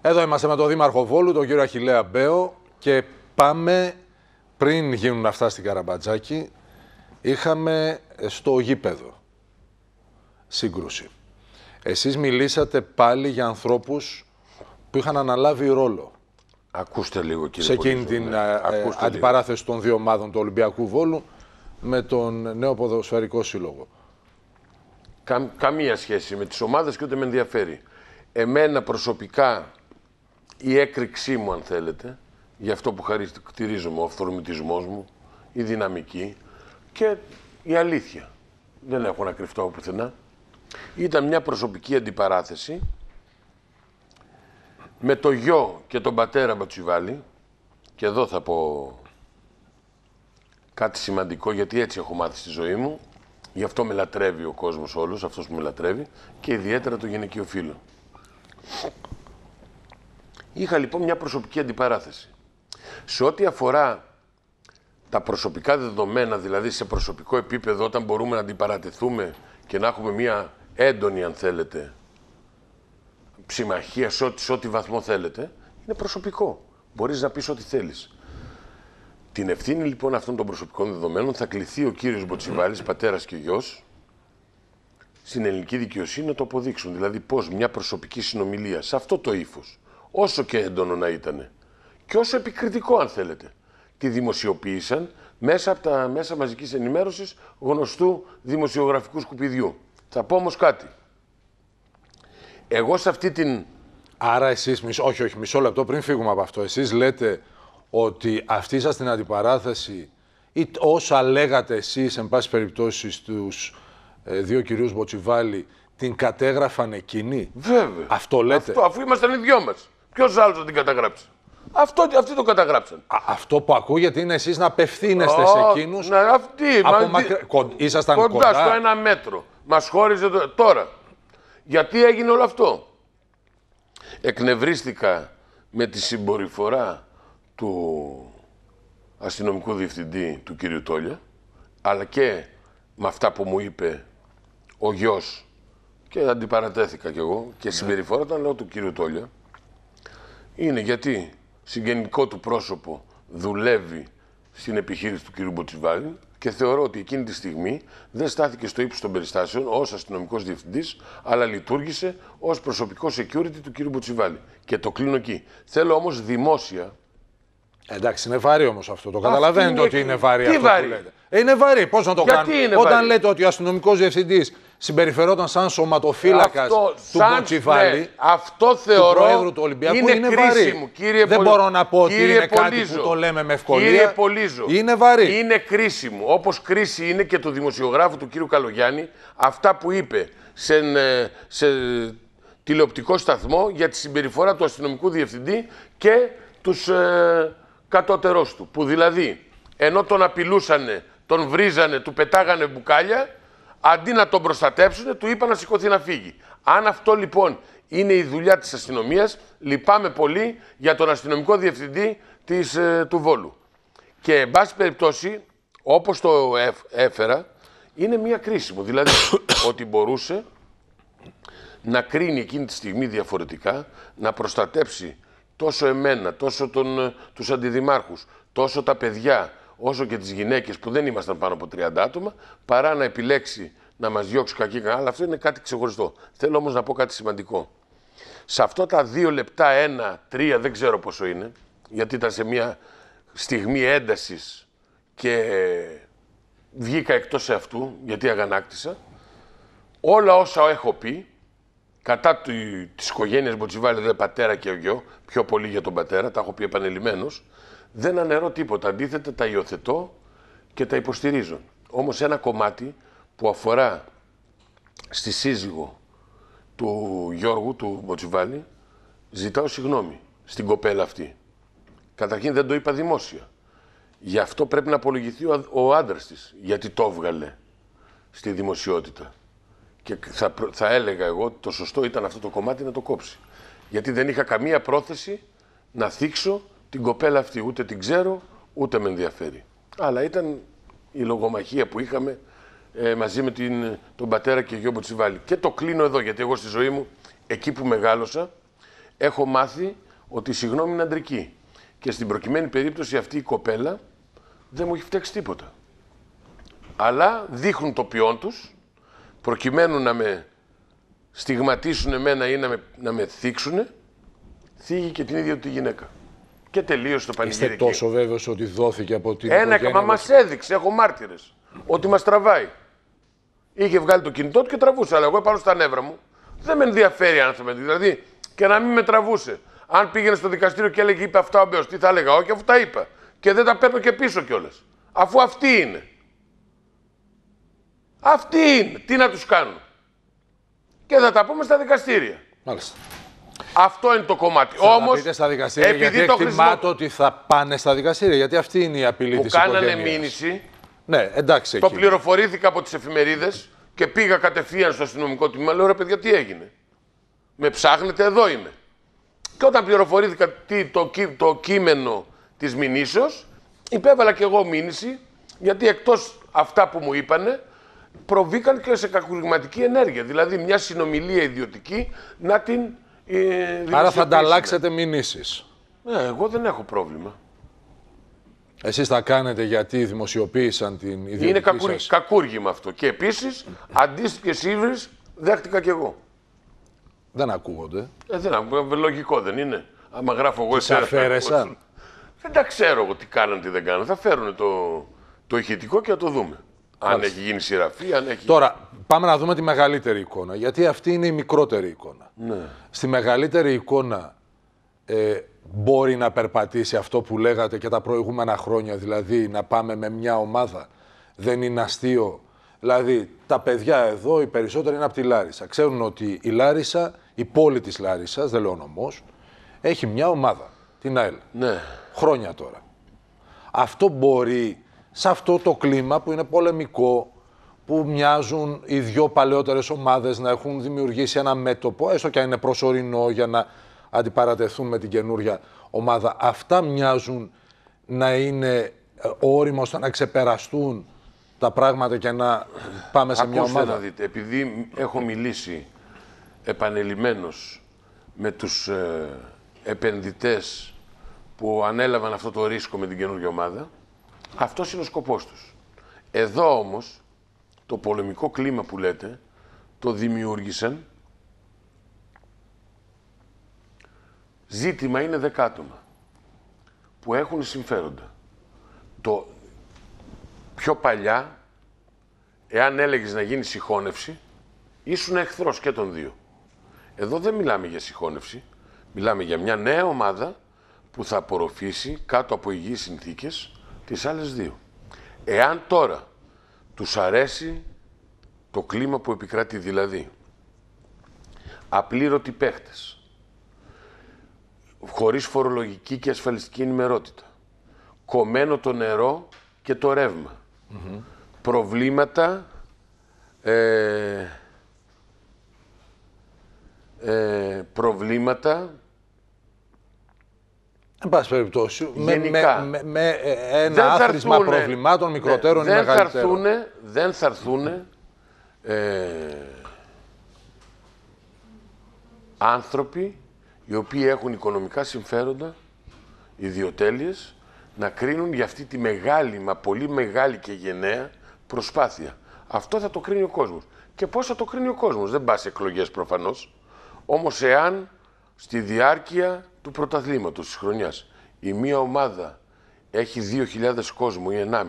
Εδώ είμαστε με τον Δήμαρχο Βόλου, τον κύριο Αχιλέα Μπέο και πάμε πριν γίνουν αυτά στην Καραμπατζάκη είχαμε στο γήπεδο σύγκρουση. Εσείς μιλήσατε πάλι για ανθρώπους που είχαν αναλάβει ρόλο. Ακούστε λίγο κύριε Σε εκείνη την ναι. ε, ε, αντιπαράθεση των δύο ομάδων του Ολυμπιακού Βόλου με τον νέο ποδοσφαιρικό σύλλογο. καμία σχέση με τις ομάδες και ούτε με ενδιαφέρει. Εμένα προσωπικά η έκρηξή μου αν θέλετε, για αυτό που χαρακτηρίζομαι, ο αυθορμητισμός μου, η δυναμική και η αλήθεια. Δεν έχω να κρυφτώ πουθενά. Ήταν μια προσωπική αντιπαράθεση με το γιο και τον πατέρα Μπατσιβάλη και εδώ θα πω κάτι σημαντικό γιατί έτσι έχω μάθει στη ζωή μου γι' αυτό με λατρεύει ο κόσμος όλος, αυτός που με λατρεύει και ιδιαίτερα το γυναικείο φίλο. Είχα λοιπόν μια προσωπική αντιπαράθεση. Σε ό,τι αφορά τα προσωπικά δεδομένα, δηλαδή σε προσωπικό επίπεδο, όταν μπορούμε να αντιπαρατηθούμε και να έχουμε μια έντονη αν θέλετε συμμαχία σε ό,τι, βαθμό θέλετε, είναι προσωπικό. Μπορείς να πεις ό,τι θέλεις. Την ευθύνη λοιπόν αυτών των προσωπικών δεδομένων θα κληθεί ο κύριος Μποτσιβάλης, πατέρας και γιος, στην ελληνική δικαιοσύνη να το αποδείξουν. Δηλαδή πώς μια προσωπική συνομιλία σε αυτό το ύφος, όσο και έντονο να ήταν, και όσο επικριτικό αν θέλετε, τη δημοσιοποίησαν μέσα από τα μέσα μαζικής ενημέρωσης γνωστού δημοσιογραφικού σκουπιδιού. Θα πω όμως κάτι. Εγώ σε αυτή την. Άρα εσείς, όχι, όχι, μισό λεπτό πριν φύγουμε από αυτό, Εσείς λέτε ότι αυτή σας την αντιπαράθεση ή όσα λέγατε εσείς εν πάση περιπτώσει, στους ε, δύο κυρίους Μποτσιβάλη, την κατέγραφαν εκείνοι. Βέβαια. Αυτό λέτε. αφού ήμασταν οι δυο μας. Ποιος άλλος θα την καταγράψει. Αυτό, αυτοί το καταγράψαν. αυτό που ακούγεται είναι εσείς να απευθύνεστε σε εκείνους. Ναι, αυτοί. Από μα, κον... Ήσασταν κοντά, κοντά στο ένα μέτρο. Μας χώριζε το... τώρα. Γιατί έγινε όλο αυτό. Εκνευρίστηκα με τη συμπεριφορά του αστυνομικού διευθυντή του κύριου Τόλια, αλλά και με αυτά που μου είπε ο γιος και αντιπαρατέθηκα κι εγώ και ναι. συμπεριφορά λέω του κύριου Τόλια είναι γιατί συγγενικό του πρόσωπο δουλεύει στην επιχείρηση του κ. Μποτσιβάλι και θεωρώ ότι εκείνη τη στιγμή δεν στάθηκε στο ύψος των περιστάσεων ως αστυνομικός διευθυντής, αλλά λειτουργήσε ως προσωπικό security του κ. Μποτσιβάλη. Και το κλείνω εκεί. Θέλω όμως δημόσια. Εντάξει, είναι βαρύ όμως αυτό. Το καταλαβαίνετε ότι είναι βαρύ αυτό που λέτε. Ε, είναι βαρύ. Πώς να το Γιατί κάνουμε. Όταν λέτε ότι ο αστυνομικός διευθυντής συμπεριφερόταν σαν σωματοφύλακας του Μποτσιβάλη. Ναι, αυτό θεωρώ του Προέδρου του είναι, είναι κρίσιμο, βαρύ. Κύριε Δεν μπορώ να πω ότι είναι κάτι που το λέμε με ευκολία. Κύριε Πολίζο. είναι βαρύ. Είναι κρίσιμο, Όπως κρίση είναι και του δημοσιογράφου του κύριου Καλογιάννη, αυτά που είπε σε, ε, σε τηλεοπτικό σταθμό για τη συμπεριφορά του αστυνομικού διευθυντή και τους ε, του. Που δηλαδή, ενώ τον απειλούσανε, τον βρίζανε, του πετάγανε μπουκάλια, Αντί να τον προστατέψουν, του είπα να σηκωθεί να φύγει. Αν αυτό λοιπόν είναι η δουλειά της αστυνομίας, λυπάμαι πολύ για τον αστυνομικό διευθυντή της, ε, του Βόλου. Και εν πάση περιπτώσει, όπως το έφερα, είναι μία κρίσιμο. Δηλαδή ότι μπορούσε να κρίνει εκείνη τη στιγμή διαφορετικά, να προστατέψει τόσο εμένα, τόσο τον, ε, τους αντιδημάρχους, τόσο τα παιδιά, όσο και τις γυναίκες που δεν ήμασταν πάνω από 30 άτομα, παρά να επιλέξει να μας διώξει κακή αλλά Αυτό είναι κάτι ξεχωριστό. Θέλω όμως να πω κάτι σημαντικό. Σε αυτά τα δύο λεπτά, ένα, τρία, δεν ξέρω πόσο είναι, γιατί ήταν σε μια στιγμή έντασης και βγήκα εκτός αυτού, γιατί αγανάκτησα. Όλα όσα έχω πει, κατά της οικογένειας Μποτσιβάλη, δε πατέρα και ο γιο, πιο πολύ για τον πατέρα, τα έχω πει επανειλημμένως, δεν αναιρώ τίποτα. Αντίθετα, τα υιοθετώ και τα υποστηρίζω. Όμως ένα κομμάτι που αφορά στη σύζυγο του Γιώργου, του Μποτσιβάλη, ζητάω συγγνώμη στην κοπέλα αυτή. Καταρχήν δεν το είπα δημόσια. Γι' αυτό πρέπει να απολογηθεί ο, ο άντρας της, γιατί το έβγαλε στη δημοσιότητα. Και θα, θα έλεγα εγώ ότι το σωστό ήταν αυτό το κομμάτι να το κόψει. Γιατί δεν είχα καμία πρόθεση να θίξω την κοπέλα αυτή ούτε την ξέρω, ούτε με ενδιαφέρει. Αλλά ήταν η λογομαχία που είχαμε ε, μαζί με την, τον πατέρα και γιο Μποτσιβάλη. Και το κλείνω εδώ, γιατί εγώ στη ζωή μου, εκεί που μεγάλωσα, έχω μάθει ότι η συγγνώμη είναι αντρική. Και στην προκειμένη περίπτωση αυτή η κοπέλα δεν μου έχει φτιάξει τίποτα. Αλλά δείχνουν το ποιόν τους, προκειμένου να με στιγματίσουν εμένα ή να με, να με θίξουν, θίγει και την ίδια τη γυναίκα και τελείωσε το πανηγύρι. Είστε τόσο βέβαιος ότι δόθηκε από την. Ένα, μα μας... έδειξε, έχω μάρτυρες, ότι μας τραβάει. Είχε βγάλει το κινητό του και τραβούσε. Αλλά εγώ πάνω στα νεύρα μου δεν με ενδιαφέρει αν θα με Δηλαδή και να μην με τραβούσε. Αν πήγαινε στο δικαστήριο και έλεγε είπε αυτά ο Μπέος, τι θα έλεγα, όχι αφού τα είπα. Και δεν τα παίρνω και πίσω κιόλας. Αφού αυτή είναι. Αυτή είναι. Τι να τους κάνω. Και θα τα πούμε στα δικαστήρια. Μάλιστα. Αυτό είναι το κομμάτι. Όμω. επειδή γιατί το χρησιμο... ότι θα πάνε στα δικαστήρια, γιατί αυτή είναι η απειλή τη της κάνανε μήνυση. Ναι, εντάξει. Το εκεί. πληροφορήθηκα από τις Εφημερίδες και πήγα κατευθείαν στο αστυνομικό τμήμα. Λέω ρε παιδιά, τι έγινε. Με ψάχνετε, εδώ είμαι. Και όταν πληροφορήθηκα τι, το, το κείμενο της μηνύσεως, υπέβαλα κι εγώ μήνυση, γιατί εκτός αυτά που μου είπανε, προβήκαν και σε κακουργηματική ενέργεια. Δηλαδή μια συνομιλία ιδιωτική να την ε, Άρα θα ανταλλάξετε μηνύσεις. Ναι, εγώ δεν έχω πρόβλημα. Εσείς θα κάνετε γιατί δημοσιοποίησαν την ιδιωτική Είναι κακούργημα αυτό. Και επίσης, αντίστοιχες ύβρες δέχτηκα κι εγώ. Δεν ακούγονται. Ε, δεν ακούγονται. Ε, λογικό δεν είναι. Άμα γράφω εγώ... Τις αφαίρεσαν. Δεν τα ξέρω εγώ τι κάνανε, τι δεν κάνανε. Θα φέρουν το, το ηχητικό και θα το δούμε. Αν έχει γίνει σειραφή, αν έχει. Τώρα, πάμε να δούμε τη μεγαλύτερη εικόνα. Γιατί αυτή είναι η μικρότερη εικόνα. Ναι. Στη μεγαλύτερη εικόνα ε, μπορεί να περπατήσει αυτό που λέγατε και τα προηγούμενα χρόνια, δηλαδή να πάμε με μια ομάδα. Δεν είναι αστείο. Δηλαδή, τα παιδιά εδώ, οι περισσότεροι είναι από τη Λάρισα. Ξέρουν ότι η Λάρισα, η πόλη της Λάρισας, δεν λέω όμω, έχει μια ομάδα. Την ΑΕΛ. Ναι. Χρόνια τώρα. Αυτό μπορεί σε αυτό το κλίμα που είναι πολεμικό, που μοιάζουν οι δυο παλαιότερες ομάδες να έχουν δημιουργήσει ένα μέτωπο, έστω και αν είναι προσωρινό για να αντιπαρατεθούν με την καινούρια ομάδα. Αυτά μοιάζουν να είναι ε, όριμα ώστε να ξεπεραστούν τα πράγματα και να πάμε σε μια ομάδα. Να δείτε, επειδή έχω μιλήσει επανελειμμένος με τους ε, που ανέλαβαν αυτό το ρίσκο με την καινούργια ομάδα, αυτός είναι ο σκοπός τους. Εδώ όμως το πολεμικό κλίμα που λέτε το δημιούργησαν Ζήτημα είναι δεκάτομα που έχουν συμφέροντα. Το πιο παλιά, εάν έλεγες να γίνει συγχώνευση, ήσουν εχθρός και των δύο. Εδώ δεν μιλάμε για συγχώνευση. Μιλάμε για μια νέα ομάδα που θα απορροφήσει κάτω από υγιείς συνθήκες τις άλλες δύο. Εάν τώρα τους αρέσει το κλίμα που επικράτει δηλαδή απλήρωτοι παίχτες, χωρίς φορολογική και ασφαλιστική ενημερότητα κομμένο το νερό και το ρεύμα προβλήματα ε, ε, προβλήματα Εν πάση περιπτώσει, με, με, με, ε, ένα άθροισμα προβλημάτων μικροτέρων ή μεγαλύτερων. δεν θα έρθουν ναι, ε, άνθρωποι οι οποίοι έχουν οικονομικά συμφέροντα, ιδιοτέλειες, να κρίνουν για αυτή τη μεγάλη, μα πολύ μεγάλη και γενναία προσπάθεια. Αυτό θα το κρίνει ο κόσμος. Και πώς θα το κρίνει ο κόσμος. Δεν πας εκλογές προφανώς. Όμως εάν στη διάρκεια του πρωταθλήματος της χρονιάς. Η μία ομάδα έχει 2.000 κόσμο ή 1,5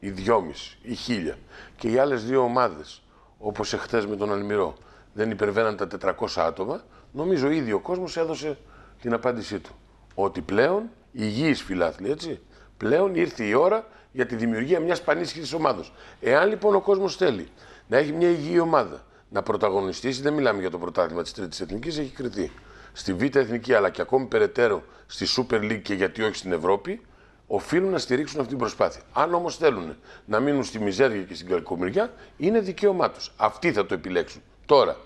ή 2,5 ή χίλια και οι άλλες δύο ομάδες, όπως εχθές με τον Αλμυρό, δεν υπερβαίναν τα 400 άτομα, νομίζω ήδη ο κόσμος έδωσε την απάντησή του. Ότι πλέον, υγιείς φιλάθλοι, έτσι, πλέον ήρθε η ώρα για τη δημιουργία μιας πανίσχυρης ομάδος. Εάν λοιπόν ο κόσμος θέλει να έχει μια υγιή ομάδα, να πρωταγωνιστήσει, δεν μιλάμε για το πρωτάθλημα της Τρίτης Εθνικής, έχει κριθεί στη Β' Εθνική αλλά και ακόμη περαιτέρω στη Super League και γιατί όχι στην Ευρώπη, οφείλουν να στηρίξουν αυτή την προσπάθεια. Αν όμως θέλουν να μείνουν στη μιζέρια και στην κακομοιριά, είναι δικαίωμά τους. Αυτοί θα το επιλέξουν. Τώρα,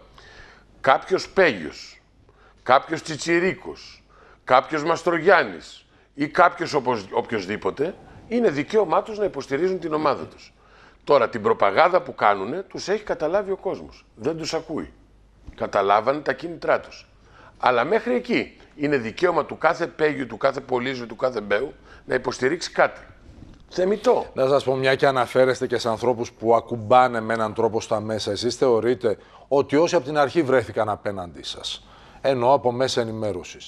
κάποιος Πέγιος, κάποιος Τσιτσιρίκος, κάποιος Μαστρογιάννης ή κάποιος οποιοδήποτε, είναι δικαίωμά τους να υποστηρίζουν την ομάδα τους. Τώρα, την προπαγάνδα που κάνουν, τους έχει καταλάβει ο κόσμος. Δεν τους ακούει. Καταλάβανε τα κίνητρά τους. Αλλά μέχρι εκεί είναι δικαίωμα του κάθε πέγιου, του κάθε πολίζου, του κάθε μπέου να υποστηρίξει κάτι. Θεμητό. Να σας πω μια και αναφέρεστε και σε ανθρώπους που ακουμπάνε με έναν τρόπο στα μέσα. Εσείς θεωρείτε ότι όσοι από την αρχή βρέθηκαν απέναντί σας, ενώ από μέσα ενημέρωσης.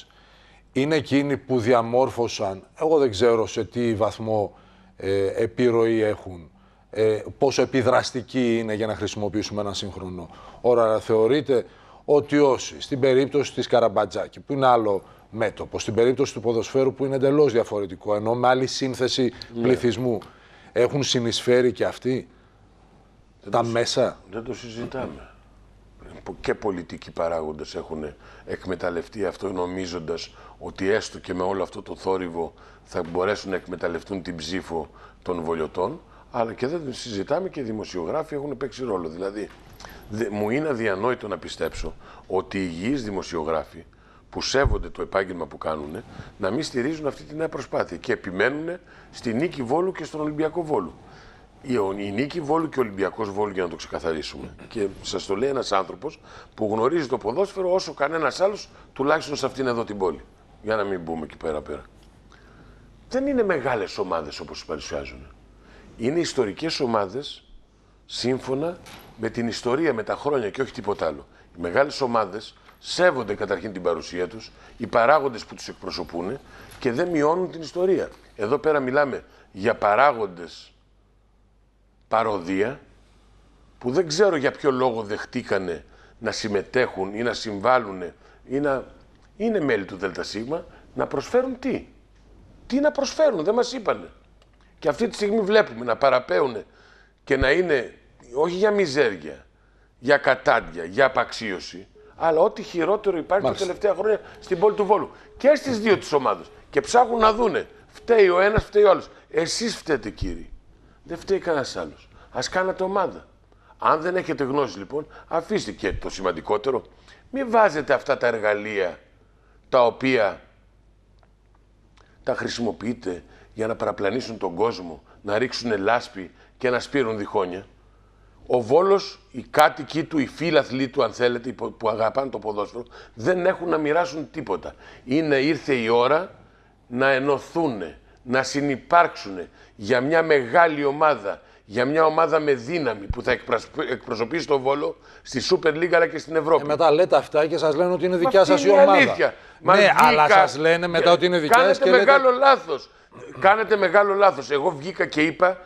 είναι εκείνοι που διαμόρφωσαν, εγώ δεν ξέρω σε τι βαθμό ε, επιρροή έχουν, ε, πόσο επιδραστικοί είναι για να χρησιμοποιήσουμε ένα σύγχρονο. Ωρα θεωρείτε ότι όσοι στην περίπτωση της Καραμπατζάκη, που είναι άλλο μέτωπο, στην περίπτωση του ποδοσφαίρου που είναι εντελώς διαφορετικό, ενώ με άλλη σύνθεση ναι. πληθυσμού, έχουν συνεισφέρει και αυτοί δεν τα μέσα. Δεν το συζητάμε. Και πολιτικοί παράγοντες έχουν εκμεταλλευτεί αυτό νομίζοντας ότι έστω και με όλο αυτό το θόρυβο θα μπορέσουν να εκμεταλλευτούν την ψήφο των βολιωτών αλλά και δεν συζητάμε και οι δημοσιογράφοι έχουν παίξει ρόλο. Δηλαδή, δε, μου είναι αδιανόητο να πιστέψω ότι οι υγιείς δημοσιογράφοι που σέβονται το επάγγελμα που κάνουν να μην στηρίζουν αυτή τη νέα προσπάθεια και επιμένουν στη νίκη Βόλου και στον Ολυμπιακό Βόλου. Η νίκη Βόλου και ο Ολυμπιακός Βόλου, για να το ξεκαθαρίσουμε. Και σας το λέει ένας άνθρωπος που γνωρίζει το ποδόσφαιρο όσο κανένας άλλος, τουλάχιστον σε αυτήν εδώ την πόλη. Για να μην μπούμε εκεί πέρα-πέρα. Δεν είναι μεγάλες ομάδες όπως παρουσιάζουν είναι ιστορικές ομάδες σύμφωνα με την ιστορία, με τα χρόνια και όχι τίποτα άλλο. Οι μεγάλες ομάδες σέβονται καταρχήν την παρουσία τους, οι παράγοντες που τους εκπροσωπούν και δεν μειώνουν την ιστορία. Εδώ πέρα μιλάμε για παράγοντες παροδία που δεν ξέρω για ποιο λόγο δεχτήκανε να συμμετέχουν ή να συμβάλλουν ή να είναι μέλη του ΔΣ, να προσφέρουν τι. Τι να προσφέρουν, δεν μας είπανε. Και αυτή τη στιγμή βλέπουμε να παραπέουν και να είναι όχι για μιζέρια, για κατάντια, για απαξίωση, αλλά ό,τι χειρότερο υπάρχει τα τελευταία χρόνια στην πόλη του Βόλου. Και στις δύο τις ομάδες. Και ψάχνουν να δούνε. Φταίει ο ένας, φταίει ο άλλος. Εσείς φταίτε, κύριοι. Δεν φταίει κανένας άλλος. Ας κάνατε ομάδα. Αν δεν έχετε γνώση, λοιπόν, αφήστε και το σημαντικότερο. Μην βάζετε αυτά τα εργαλεία τα οποία τα χρησιμοποιείτε για να παραπλανήσουν τον κόσμο, να ρίξουν λάσπη και να σπείρουν διχόνια. Ο Βόλος, οι κάτοικοι του, οι φίλαθλοι του, αν θέλετε, που αγαπάνε το ποδόσφαιρο, δεν έχουν να μοιράσουν τίποτα. Είναι ήρθε η ώρα να ενωθούν, να συνεπάρξουν για μια μεγάλη ομάδα, για μια ομάδα με δύναμη που θα εκπροσωπήσει τον Βόλο στη Super League αλλά και στην Ευρώπη. Ε, μετά λέτε αυτά και σας λένε ότι είναι δικιά σα η ομάδα. Αλήθεια. ναι, αλλά σας λένε μετά ότι είναι δικιάς σα. Κάνετε και μεγάλο λέτε... λάθος. Κάνετε μεγάλο λάθος. Εγώ βγήκα και είπα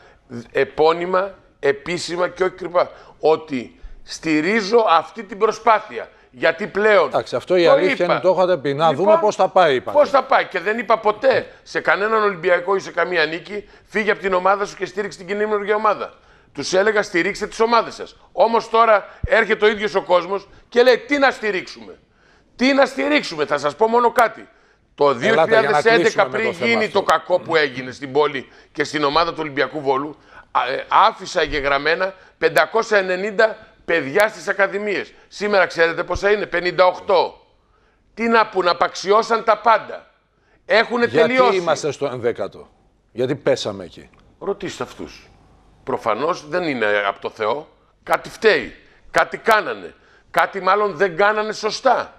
επώνυμα, επίσημα και όχι κρυπά, ότι στηρίζω αυτή την προσπάθεια. Γιατί πλέον. Εντάξει, αυτό η αλήθεια είπα. είναι το είχατε πει. Να λοιπόν, δούμε πώς θα πάει. Πώς θα πάει. Και δεν είπα ποτέ σε κανέναν Ολυμπιακό ή σε καμία νίκη, φύγε από την ομάδα σου και στήριξε την κοινή ομάδα. Τους έλεγα στηρίξτε τις ομάδες σας. Όμως τώρα έρχεται ο ίδιος ο κόσμος και λέει τι να στηρίξουμε. Τι να στηρίξουμε, θα σας πω μόνο κάτι. Το 2011 πριν γίνει το κακό που έγινε στην πόλη και στην ομάδα του Ολυμπιακού Βόλου, ε, άφησα εγγεγραμμένα 590 παιδιά στις ακαδημίες. Σήμερα ξέρετε πόσα είναι, 58. Τι να πούν, απαξιώσαν τα πάντα. Έχουν τελειώσει. Γιατί είμαστε στο 11ο. Γιατί πέσαμε εκεί. Ρωτήστε αυτούς. Προφανώς δεν είναι από το Θεό. Κάτι φταίει. Κάτι κάνανε. Κάτι μάλλον δεν κάνανε σωστά.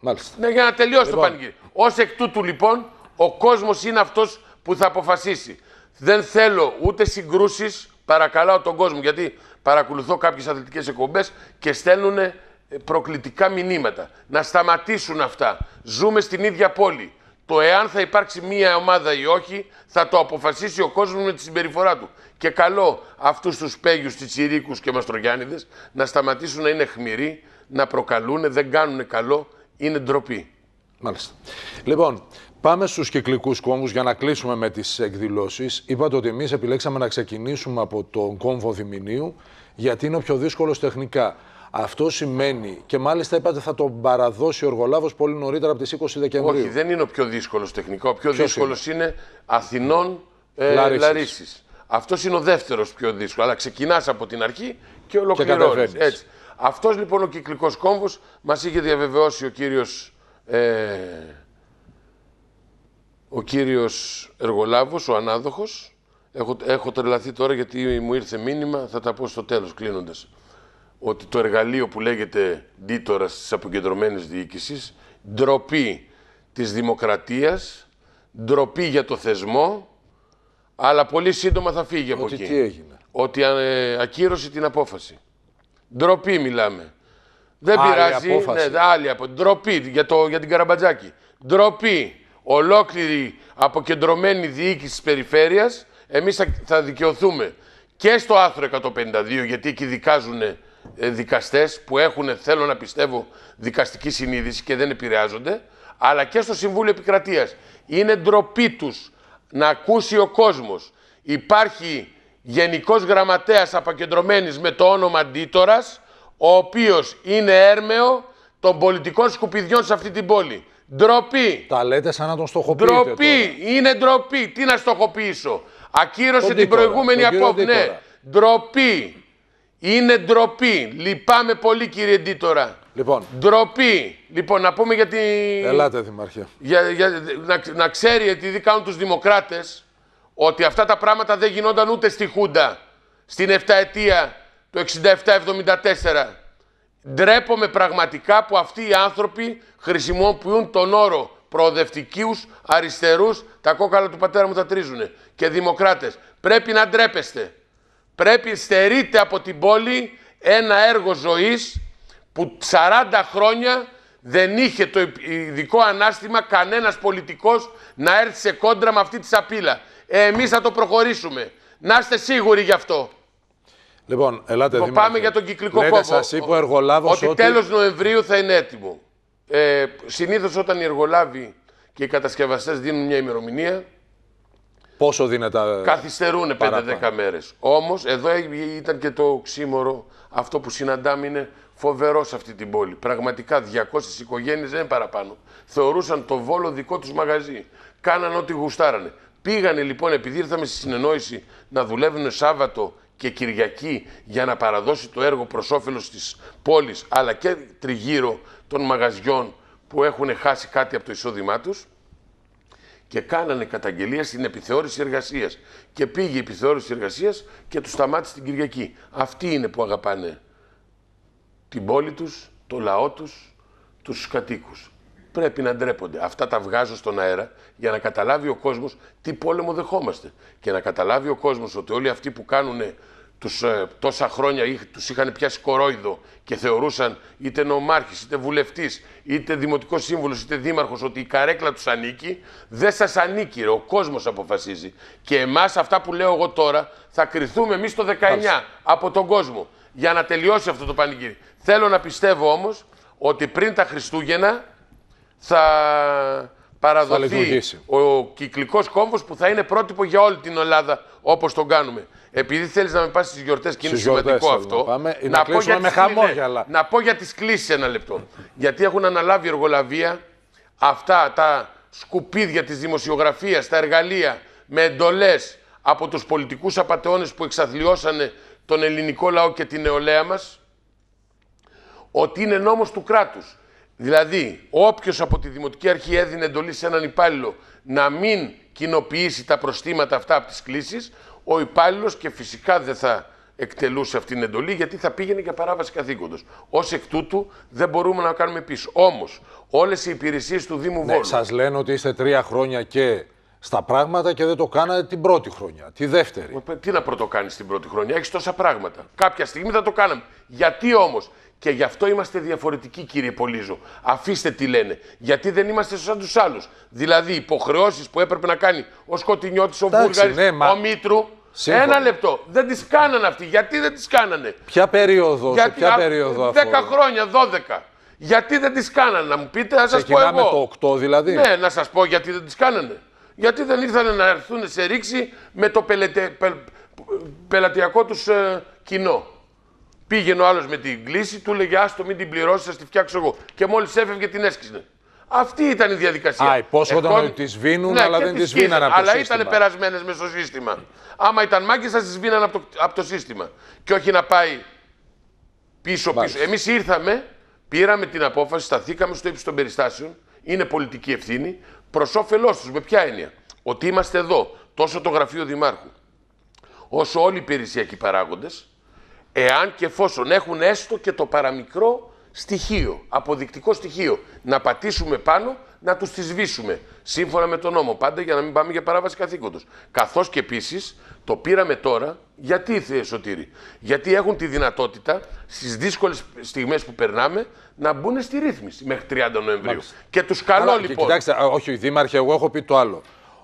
Μάλιστα. Ναι, για να τελειώσει το λοιπόν. πανηγύρι. Ως εκ τούτου λοιπόν, ο κόσμος είναι αυτός που θα αποφασίσει. Δεν θέλω ούτε συγκρούσεις. Παρακαλάω τον κόσμο γιατί παρακολουθώ κάποιες αθλητικές εκπομπές και στέλνουν ε, προκλητικά μηνύματα. Να σταματήσουν αυτά. Ζούμε στην ίδια πόλη. Το εάν θα υπάρξει μία ομάδα ή όχι θα το αποφασίσει ο κόσμος με τη συμπεριφορά του. Και καλό αυτούς τους τη τσιρίκου και μαστρογιάννηδες να σταματήσουν να είναι χμηροί, να προκαλούν, δεν κάνουν καλό είναι ντροπή. Μάλιστα. Λοιπόν, πάμε στους κυκλικούς κόμβους για να κλείσουμε με τις εκδηλώσεις. Είπατε ότι εμείς επιλέξαμε να ξεκινήσουμε από τον κόμβο Δημηνίου, γιατί είναι ο πιο δύσκολος τεχνικά. Αυτό σημαίνει, και μάλιστα είπατε θα τον παραδώσει ο εργολάβο πολύ νωρίτερα από τις 20 Δεκεμβρίου. Όχι, δεν είναι ο πιο δύσκολος τεχνικά. Ο πιο δύσκολος είναι. Αθηνών ε, Λαρίσης. Αυτός είναι ο δεύτερος πιο δύσκολος. Αλλά ξεκινάς από την αρχή και ολοκληρώνεις. Έτσι. Αυτός λοιπόν ο κυκλικός κόμβος μας είχε διαβεβαιώσει ο κύριος, ε, ο κύριος Εργολάβος, ο ανάδοχος. Έχω, έχω τρελαθεί τώρα γιατί μου ήρθε μήνυμα, θα τα πω στο τέλος κλείνοντας. Ότι το εργαλείο που λέγεται δίτορα στις αποκεντρωμένες διοίκησης, ντροπή της δημοκρατίας, ντροπή για το θεσμό, αλλά πολύ σύντομα θα φύγει από εκεί. Τι έγινε. Ότι ε, ακύρωσε την απόφαση. Ντροπή μιλάμε. Δεν πειράζει. Ναι, άλλη από Ντροπή για, το, για την Καραμπατζάκη. Ντροπή. Ολόκληρη αποκεντρωμένη διοίκηση της περιφέρειας. Εμείς θα, θα δικαιωθούμε και στο άρθρο 152, γιατί εκεί δικάζουν ε, δικαστές που έχουν, θέλω να πιστεύω, δικαστική συνείδηση και δεν επηρεάζονται, αλλά και στο Συμβούλιο Επικρατείας. Είναι ντροπή τους να ακούσει ο κόσμος. Υπάρχει γενικός γραμματέας απακεντρωμένης με το όνομα Ντίτορας, ο οποίος είναι έρμεο των πολιτικών σκουπιδιών σε αυτή την πόλη. Ντροπή. Τα λέτε σαν να τον στοχοποιείτε. Ντροπή. Είναι ντροπή. Τι να στοχοποιήσω. Ακύρωσε την προηγούμενη απόφαση. Ναι. Ντροπή. Είναι ντροπή. Λυπάμαι πολύ κύριε Ντίτορα. Λοιπόν. Ντροπή. Λοιπόν, να πούμε γιατί... Ελάτε, δημαρχία. Για, για, να, να ξέρει, επειδή κάνουν τους δημοκράτες ότι αυτά τα πράγματα δεν γινόταν ούτε στη Χούντα, στην 7 ετία του 67-74. Ντρέπομαι πραγματικά που αυτοί οι άνθρωποι χρησιμοποιούν τον όρο προοδευτικούς, αριστερούς, τα κόκαλα του πατέρα μου τα τρίζουνε και δημοκράτες. Πρέπει να ντρέπεστε. Πρέπει στερείτε από την πόλη ένα έργο ζωής που 40 χρόνια δεν είχε το ειδικό ανάστημα κανένας πολιτικός να έρθει σε κόντρα με αυτή τη σαπίλα. Εμείς θα το προχωρήσουμε. Να είστε σίγουροι γι' αυτό. Λοιπόν, ελάτε λοιπόν, Πάμε για τον κυκλικό Λέτε ναι, Σας είπε ο εργολάβος ότι... ότι... τέλος Νοεμβρίου θα είναι έτοιμο. Ε, συνήθως όταν οι εργολάβοι και οι κατασκευαστές δίνουν μια ημερομηνία... Πόσο δίνεται... Ε, Καθυστερούν 5-10 μέρες. Όμως εδώ ήταν και το ξύμορο. Αυτό που συναντάμε είναι φοβερό σε αυτή την πόλη. Πραγματικά 200 οικογένειες δεν παραπάνω. Θεωρούσαν το Βόλο δικό τους μαγαζί. Κάναν ό,τι γουστάρανε. Πήγανε λοιπόν, επειδή ήρθαμε στη συνεννόηση να δουλεύουν Σάββατο και Κυριακή για να παραδώσει το έργο προς όφελος της πόλης αλλά και τριγύρω των μαγαζιών που έχουν χάσει κάτι από το εισόδημά τους. Και κάνανε καταγγελία στην επιθεώρηση εργασίας. Και πήγε η επιθεώρηση εργασίας και τους σταμάτησε την Κυριακή. Αυτοί είναι που αγαπάνε την πόλη τους, το λαό τους, τους κατοίκους. Πρέπει να ντρέπονται. Αυτά τα βγάζω στον αέρα για να καταλάβει ο κόσμος τι πόλεμο δεχόμαστε. Και να καταλάβει ο κόσμος ότι όλοι αυτοί που κάνουν τους, ε, τόσα χρόνια τους είχαν πιάσει κορόιδο και θεωρούσαν είτε νομάρχης, είτε βουλευτής, είτε δημοτικός σύμβουλος, είτε δήμαρχος ότι η καρέκλα τους ανήκει, δεν σας ανήκει ρε, ο κόσμος αποφασίζει. Και εμάς αυτά που λέω εγώ τώρα θα κριθούμε εμείς το 19 από τον κόσμο για να τελειώσει αυτό το πανηγύρι. Θέλω να πιστεύω όμως ότι πριν τα Χριστούγεννα θα παραδοθεί ο κυκλικός κόμβος που θα είναι πρότυπο για όλη την Ελλάδα όπως τον κάνουμε. Επειδή θέλεις να με πας στις γιορτές και είναι σημαντικό αυτό. Να, πω για με χαμόγελα. τις κλήσεις ένα λεπτό. Γιατί έχουν αναλάβει εργολαβία αυτά τα σκουπίδια της δημοσιογραφίας, τα εργαλεία με εντολές από τους πολιτικούς απαταιώνες που εξαθλιώσανε τον ελληνικό λαό και την νεολαία μας. Ότι είναι νόμος του κράτους Δηλαδή, όποιος από τη Δημοτική Αρχή έδινε εντολή σε έναν υπάλληλο να μην κοινοποιήσει τα προστήματα αυτά από τις κλήσεις, ο υπάλληλος και φυσικά δεν θα εκτελούσε αυτήν την εντολή, γιατί θα πήγαινε για παράβαση καθήκοντος. Ως εκ τούτου δεν μπορούμε να κάνουμε πίσω. Όμως, όλες οι υπηρεσίες του Δήμου ναι, Βόλου. Σας λένε ότι είστε τρία χρόνια και στα πράγματα και δεν το κάνατε την πρώτη χρονιά, τη δεύτερη. Ε, τι να πρωτοκάνεις την πρώτη χρονιά, έχεις τόσα πράγματα. Κάποια στιγμή θα το κάναμε. Γιατί όμως και γι' αυτό είμαστε διαφορετικοί, κύριε Πολίζο. Αφήστε τι λένε. Γιατί δεν είμαστε σαν τους άλλους. Δηλαδή, υποχρεώσεις που έπρεπε να κάνει ο Σκοτεινιώτης, ο Βούργαρη, ναι, ο Μήτρου. Ένα λεπτό. Δεν τις κάνανε αυτοί. Γιατί δεν τις κάνανε. Ποια περίοδο, σε ποια περίοδο 10 χρόνια, 12. Γιατί δεν τις κάνανε, να μου πείτε, να σας πω εγώ. το 8 δηλαδή. Ναι, να σας πω γιατί δεν τις κάνανε. Γιατί δεν ήρθαν να έρθουν σε ρήξη με το πελετε... πελατειακό τους ε, κοινό. Πήγαινε ο άλλος με την κλίση, του λέγε Άστο, μην την πληρώσεις, θα τη φτιάξω εγώ. Και μόλις έφευγε την έσκισνε. Αυτή ήταν η διαδικασία. Α, υπόσχονταν ότι τη σβήνουν, ναι, αλλά δεν τη σβήναν από το αλλά σύστημα. Αλλά ήταν περασμένε μέσα στο σύστημα. Άμα ήταν μάγκες, θα τη σβήναν από το, από το σύστημα. Και όχι να πάει πίσω-πίσω. Εμείς ήρθαμε, πήραμε την απόφαση, σταθήκαμε στο ύψος των περιστάσεων. Είναι πολιτική ευθύνη προς όφελός τους. Με ποια έννοια. Ότι είμαστε εδώ, τόσο το γραφείο Δημάρχου, όσο όλοι οι υπηρεσιακοί παράγοντες, εάν και εφόσον έχουν έστω και το παραμικρό στοιχείο, αποδεικτικό στοιχείο, να πατήσουμε πάνω, να τους τη σβήσουμε, σύμφωνα με τον νόμο, πάντα για να μην πάμε για παράβαση καθήκοντος. Καθώς και επίσης το πήραμε τώρα, γιατί Σωτήρη, γιατί έχουν τη δυνατότητα στις δύσκολες στιγμές που περνάμε να μπουν στη ρύθμιση μέχρι 30 Νοεμβρίου. Και τους καλώ λοιπόν. κοιτάξτε, όχι δήμαρχε, εγώ έχω πει το άλλο.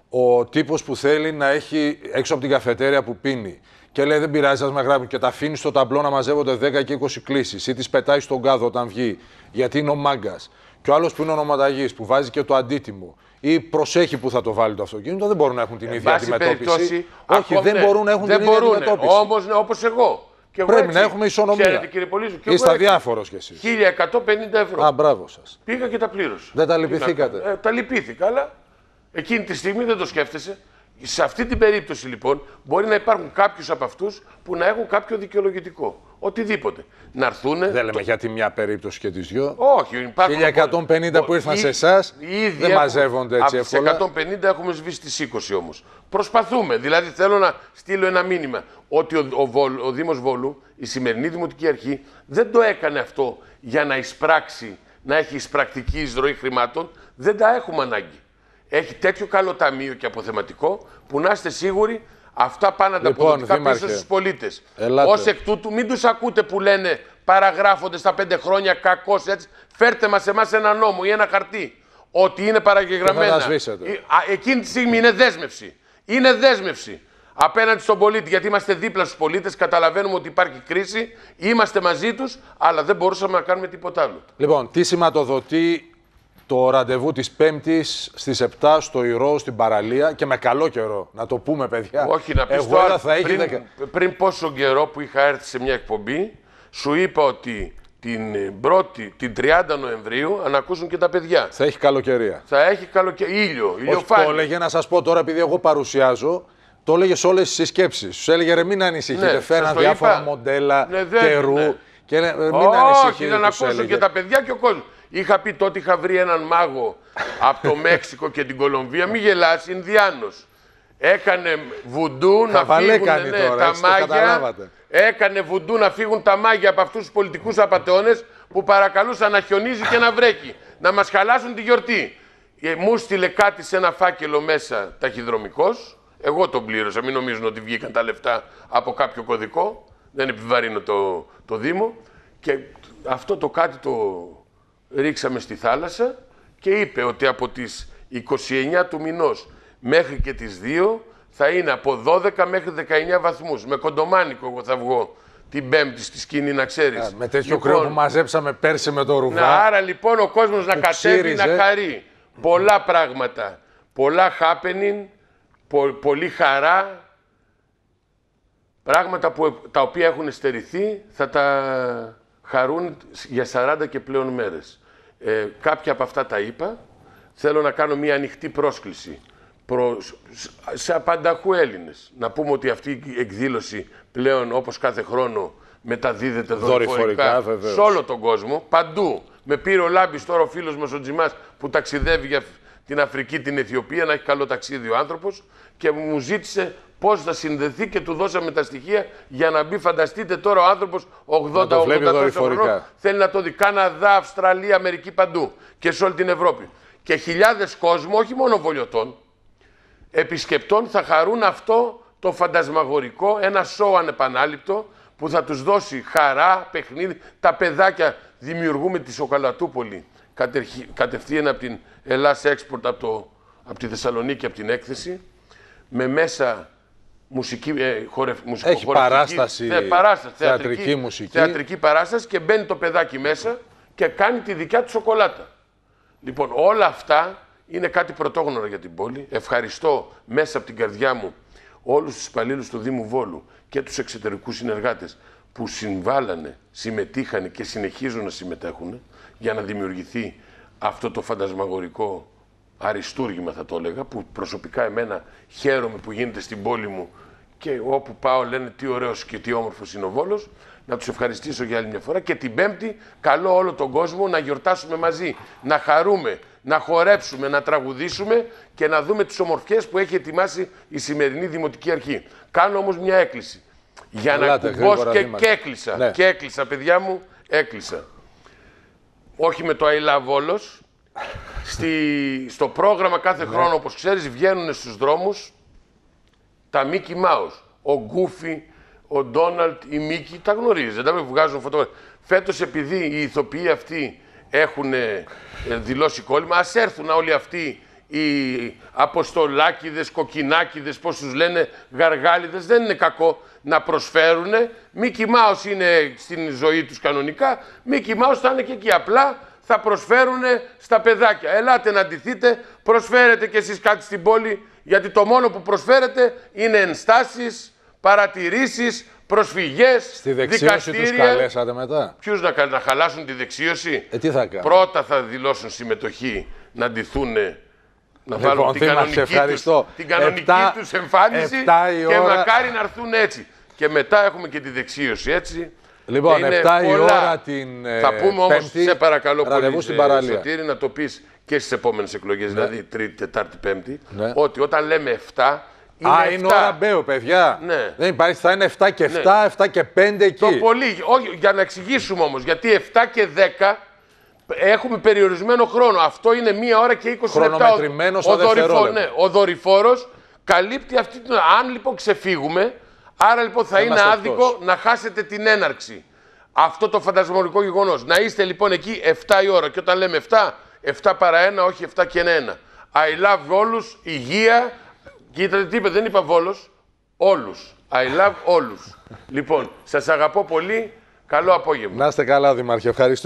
Ο τύπος που θέλει να έχει έξω από την καφετέρια που πίνει και λέει: Δεν πειράζει, α με γράψουν. Και τα αφήνει στο ταμπλό να μαζεύονται 10 και 20 κλήσεις. Ή τις πετάει στον κάδο όταν βγει, γιατί είναι ο μάγκας. Και ο άλλος που είναι ονοματαγής, που βάζει και το αντίτιμο ή προσέχει που θα το βάλει το αυτοκίνητο, δεν μπορούν να έχουν την ίδια αντιμετώπιση. Όχι, δεν ναι, μπορούν να έχουν την ίδια αντιμετώπιση. Όμως, ναι, όπως εγώ. Πρέπει έτσι. να έχουμε ισονομία. Ξέρετε, κύριε Πολύζου, και Είστε διάφορο κι εσείς. 1150 ευρώ. Α, μπράβο σας. Πήγα και τα πλήρωσα. Δεν τα λυπηθήκατε. Ε, τα λυπήθηκα, αλλά εκείνη τη στιγμή δεν το σκέφτεσαι. Σε αυτή την περίπτωση λοιπόν μπορεί να υπάρχουν κάποιους από αυτούς που να έχουν κάποιο δικαιολογητικό. Οτιδήποτε. Να έρθουν. Δεν λέμε για τη μια περίπτωση και τις δυο. Όχι, υπάρχουν. 1150 λοιπόν- που ήρθαν ή... σε εσάς δεν μαζεύονται έτσι εύκολα. Από 150 έχουμε σβήσει τις 20 όμως. Προσπαθούμε. Δηλαδή θέλω να στείλω ένα μήνυμα ότι ο, ο, Δήμος Βόλου, η σημερινή Δημοτική Αρχή, δεν το έκανε αυτό για να εισπράξει, να έχει εισπρακτική εισρωή χρημάτων. Δεν τα έχουμε ανάγκη έχει τέτοιο καλό ταμείο και αποθεματικό που να είστε σίγουροι αυτά πάνε τα λοιπόν, πίσω στους πολίτες. Ως εκ τούτου μην τους ακούτε που λένε παραγράφονται στα πέντε χρόνια κακώς έτσι. Φέρτε μας εμάς ένα νόμο ή ένα χαρτί ότι είναι παραγεγραμμένα. Εκείνη τη στιγμή είναι δέσμευση. Είναι δέσμευση απέναντι στον πολίτη, γιατί είμαστε δίπλα στους πολίτες, καταλαβαίνουμε ότι υπάρχει κρίση, είμαστε μαζί τους, αλλά δεν μπορούσαμε να κάνουμε τίποτα άλλο. Λοιπόν, τι σηματοδοτεί το ραντεβού της Πέμπτης στις 7 στο Ηρώ στην παραλία και με καλό καιρό. Να το πούμε, παιδιά. Όχι, να πεις τώρα. Θα πριν, πριν πόσο καιρό που είχα έρθει σε μια εκπομπή, σου είπα ότι την, ε, πρώτη, την 30 Νοεμβρίου ανακούσουν και τα παιδιά. Θα έχει καλοκαιρία. Θα έχει καλοκαιρία. Ήλιο, ηλιοφάνεια. Το έλεγε να σας πω τώρα, επειδή εγώ παρουσιάζω, το έλεγε σε όλες τις συσκέψεις. Σου έλεγε ρε, μην ανησυχείτε. Ναι, Φέραν διάφορα μοντέλα ναι, καιρού. Ναι. Και, ε, μην Όχι, να ακούσουν και τα παιδιά και ο κόσμος. Είχα πει τότε είχα βρει έναν μάγο από το Μέξικο και την Κολομβία. Μην γελάς, Ινδιάνος. Έκανε βουντού να φύγουν ναι, τα μάγια. Έκανε βουντού να φύγουν τα μάγια από αυτούς τους πολιτικούς απατεώνες που παρακαλούσαν να χιονίζει και να βρέχει. Να μας χαλάσουν τη γιορτή. Ε, μου στείλε κάτι σε ένα φάκελο μέσα ταχυδρομικός, Εγώ τον πλήρωσα. Μην νομίζουν ότι βγήκαν τα λεφτά από κάποιο κωδικό. Δεν επιβαρύνω το, το Δήμο. Και αυτό το κάτι το ρίξαμε στη θάλασσα και είπε ότι από τις 29 του μηνός μέχρι και τις 2 θα είναι από 12 μέχρι 19 βαθμούς. Με κοντομάνικο εγώ θα βγω την Πέμπτη στη σκηνή, να ξέρεις. Ε, με τέτοιο λοιπόν, που μαζέψαμε πέρσι με το ρουβά. Να, άρα λοιπόν ο κόσμος να κατέβει, να χαρεί. Πολλά πράγματα. Πολλά happening, πολύ χαρά. Πράγματα που, τα οποία έχουν στερηθεί θα τα χαρούν για 40 και πλέον μέρες. Ε, κάποια από αυτά τα είπα. Θέλω να κάνω μια ανοιχτή πρόσκληση σε απανταχού Έλληνες. Να πούμε ότι αυτή η εκδήλωση πλέον όπως κάθε χρόνο μεταδίδεται δορυφορικά, σε όλο τον κόσμο, παντού. Με πήρε ο Λάμπης τώρα ο φίλος μας ο Τζιμάς που ταξιδεύει για την Αφρική, την Αιθιοπία, να έχει καλό ταξίδι ο άνθρωπος και μου ζήτησε πώς θα συνδεθεί και του δώσαμε τα στοιχεία για να μπει. Φανταστείτε τώρα ο άνθρωπος 80-80 χρόνια θέλει να το δει. Καναδά, Αυστραλία, Αμερική παντού και σε όλη την Ευρώπη. Και χιλιάδες κόσμο, όχι μόνο βολιωτών, επισκεπτών θα χαρούν αυτό το φαντασμαγορικό, ένα σοου ανεπανάληπτο που θα τους δώσει χαρά, παιχνίδι. Τα παιδάκια δημιουργούμε τη Σοκαλατούπολη κατευθείαν από την Ελλάς Export, από, από τη Θεσσαλονίκη, από την έκθεση, με μέσα μουσική, ε, χορευ, Έχει χορευτική, παράσταση, θεατρική, μουσική. Θεατρική παράσταση και μπαίνει το παιδάκι μέσα και κάνει τη δικιά του σοκολάτα. Λοιπόν, όλα αυτά είναι κάτι πρωτόγνωρο για την πόλη. Ευχαριστώ μέσα από την καρδιά μου όλους τους υπαλλήλους του Δήμου Βόλου και τους εξωτερικούς συνεργάτες που συμβάλανε, συμμετείχαν και συνεχίζουν να συμμετέχουν για να δημιουργηθεί αυτό το φαντασμαγορικό αριστούργημα θα το έλεγα, που προσωπικά εμένα χαίρομαι που γίνεται στην πόλη μου και όπου πάω λένε τι ωραίος και τι όμορφος είναι ο Βόλος. Να τους ευχαριστήσω για άλλη μια φορά και την Πέμπτη καλώ όλο τον κόσμο να γιορτάσουμε μαζί, να χαρούμε, να χορέψουμε, να τραγουδήσουμε και να δούμε τις ομορφιές που έχει ετοιμάσει η σημερινή Δημοτική Αρχή. Κάνω όμως μια έκκληση. Για να κουμπώ και, και, έκλεισα. Ναι. Και έκλεισα, παιδιά μου, έκλεισα. Όχι με το Αιλά Βόλος. Στη, στο πρόγραμμα κάθε ναι. χρόνο, όπως ξέρεις, βγαίνουν στους δρόμους τα Μίκη Μάους, ο Γκούφι, ο Ντόναλτ, η Μίκη, τα γνωρίζεις. Δεν τα βγάζουν φωτογραφίες. Φέτος, επειδή οι ηθοποιοί αυτοί έχουν ε, δηλώσει κόλλημα, ας έρθουν όλοι αυτοί οι αποστολάκιδες, κοκκινάκιδε, πώς τους λένε, γαργάλιδες. Δεν είναι κακό να προσφέρουν. Μίκη Μάους είναι στην ζωή τους κανονικά. Μίκη Μάους θα είναι και εκεί. Απλά θα προσφέρουν στα παιδάκια. Ελάτε να αντιθείτε, προσφέρετε κι εσείς κάτι στην πόλη γιατί το μόνο που προσφέρεται είναι ενστάσεις, παρατηρήσεις, προσφυγές. Στη δικαστήρια. τους καλέσατε μετά. Ποιους να, να χαλάσουν τη δεξίωση. Ε, τι θα κάνουν. Πρώτα θα δηλώσουν συμμετοχή να ντυθούν, ε, Να λοιπόν, βάλουν την κανονική, τους, την κανονική Επτά... εμφάνιση και μακάρι να έρθουν έτσι. Και μετά έχουμε και τη δεξίωση έτσι. Λοιπόν, 7 η ώρα την ε, Θα πούμε όμως, σε παρακαλώ πολύ, ε, Σωτήρη, να το πεις και στις επόμενες εκλογές, ναι. δηλαδή Τρίτη, Τετάρτη, Πέμπτη, ναι. ότι όταν λέμε 7. Είναι Α, 7. είναι ώρα μπέο, παιδιά. Ναι. Δεν υπάρχει, θα είναι 7 και 7, ναι. 7 και 5 εκεί. Το πολύ. Όχι, για να εξηγήσουμε όμως, γιατί 7 και 10 έχουμε περιορισμένο χρόνο. Αυτό είναι μία ώρα και 20 λεπτά. Ο, ο, δορυφό, ναι, ο δορυφόρος καλύπτει αυτή την. Αν λοιπόν ξεφύγουμε, άρα λοιπόν θα Είμαστε είναι άδικο να χάσετε την έναρξη. Αυτό το φαντασμολογικό γεγονός. Να είστε λοιπόν εκεί 7 η ώρα. Και όταν λέμε 7, 7 παρά 1, όχι 7 και 1. I love όλους, υγεία. Κοίτατε τι είπε, δεν είπα βόλος. Όλους. I love όλους. λοιπόν, σας αγαπώ πολύ. Καλό απόγευμα. Να είστε καλά, Δημάρχε. Ευχαριστούμε.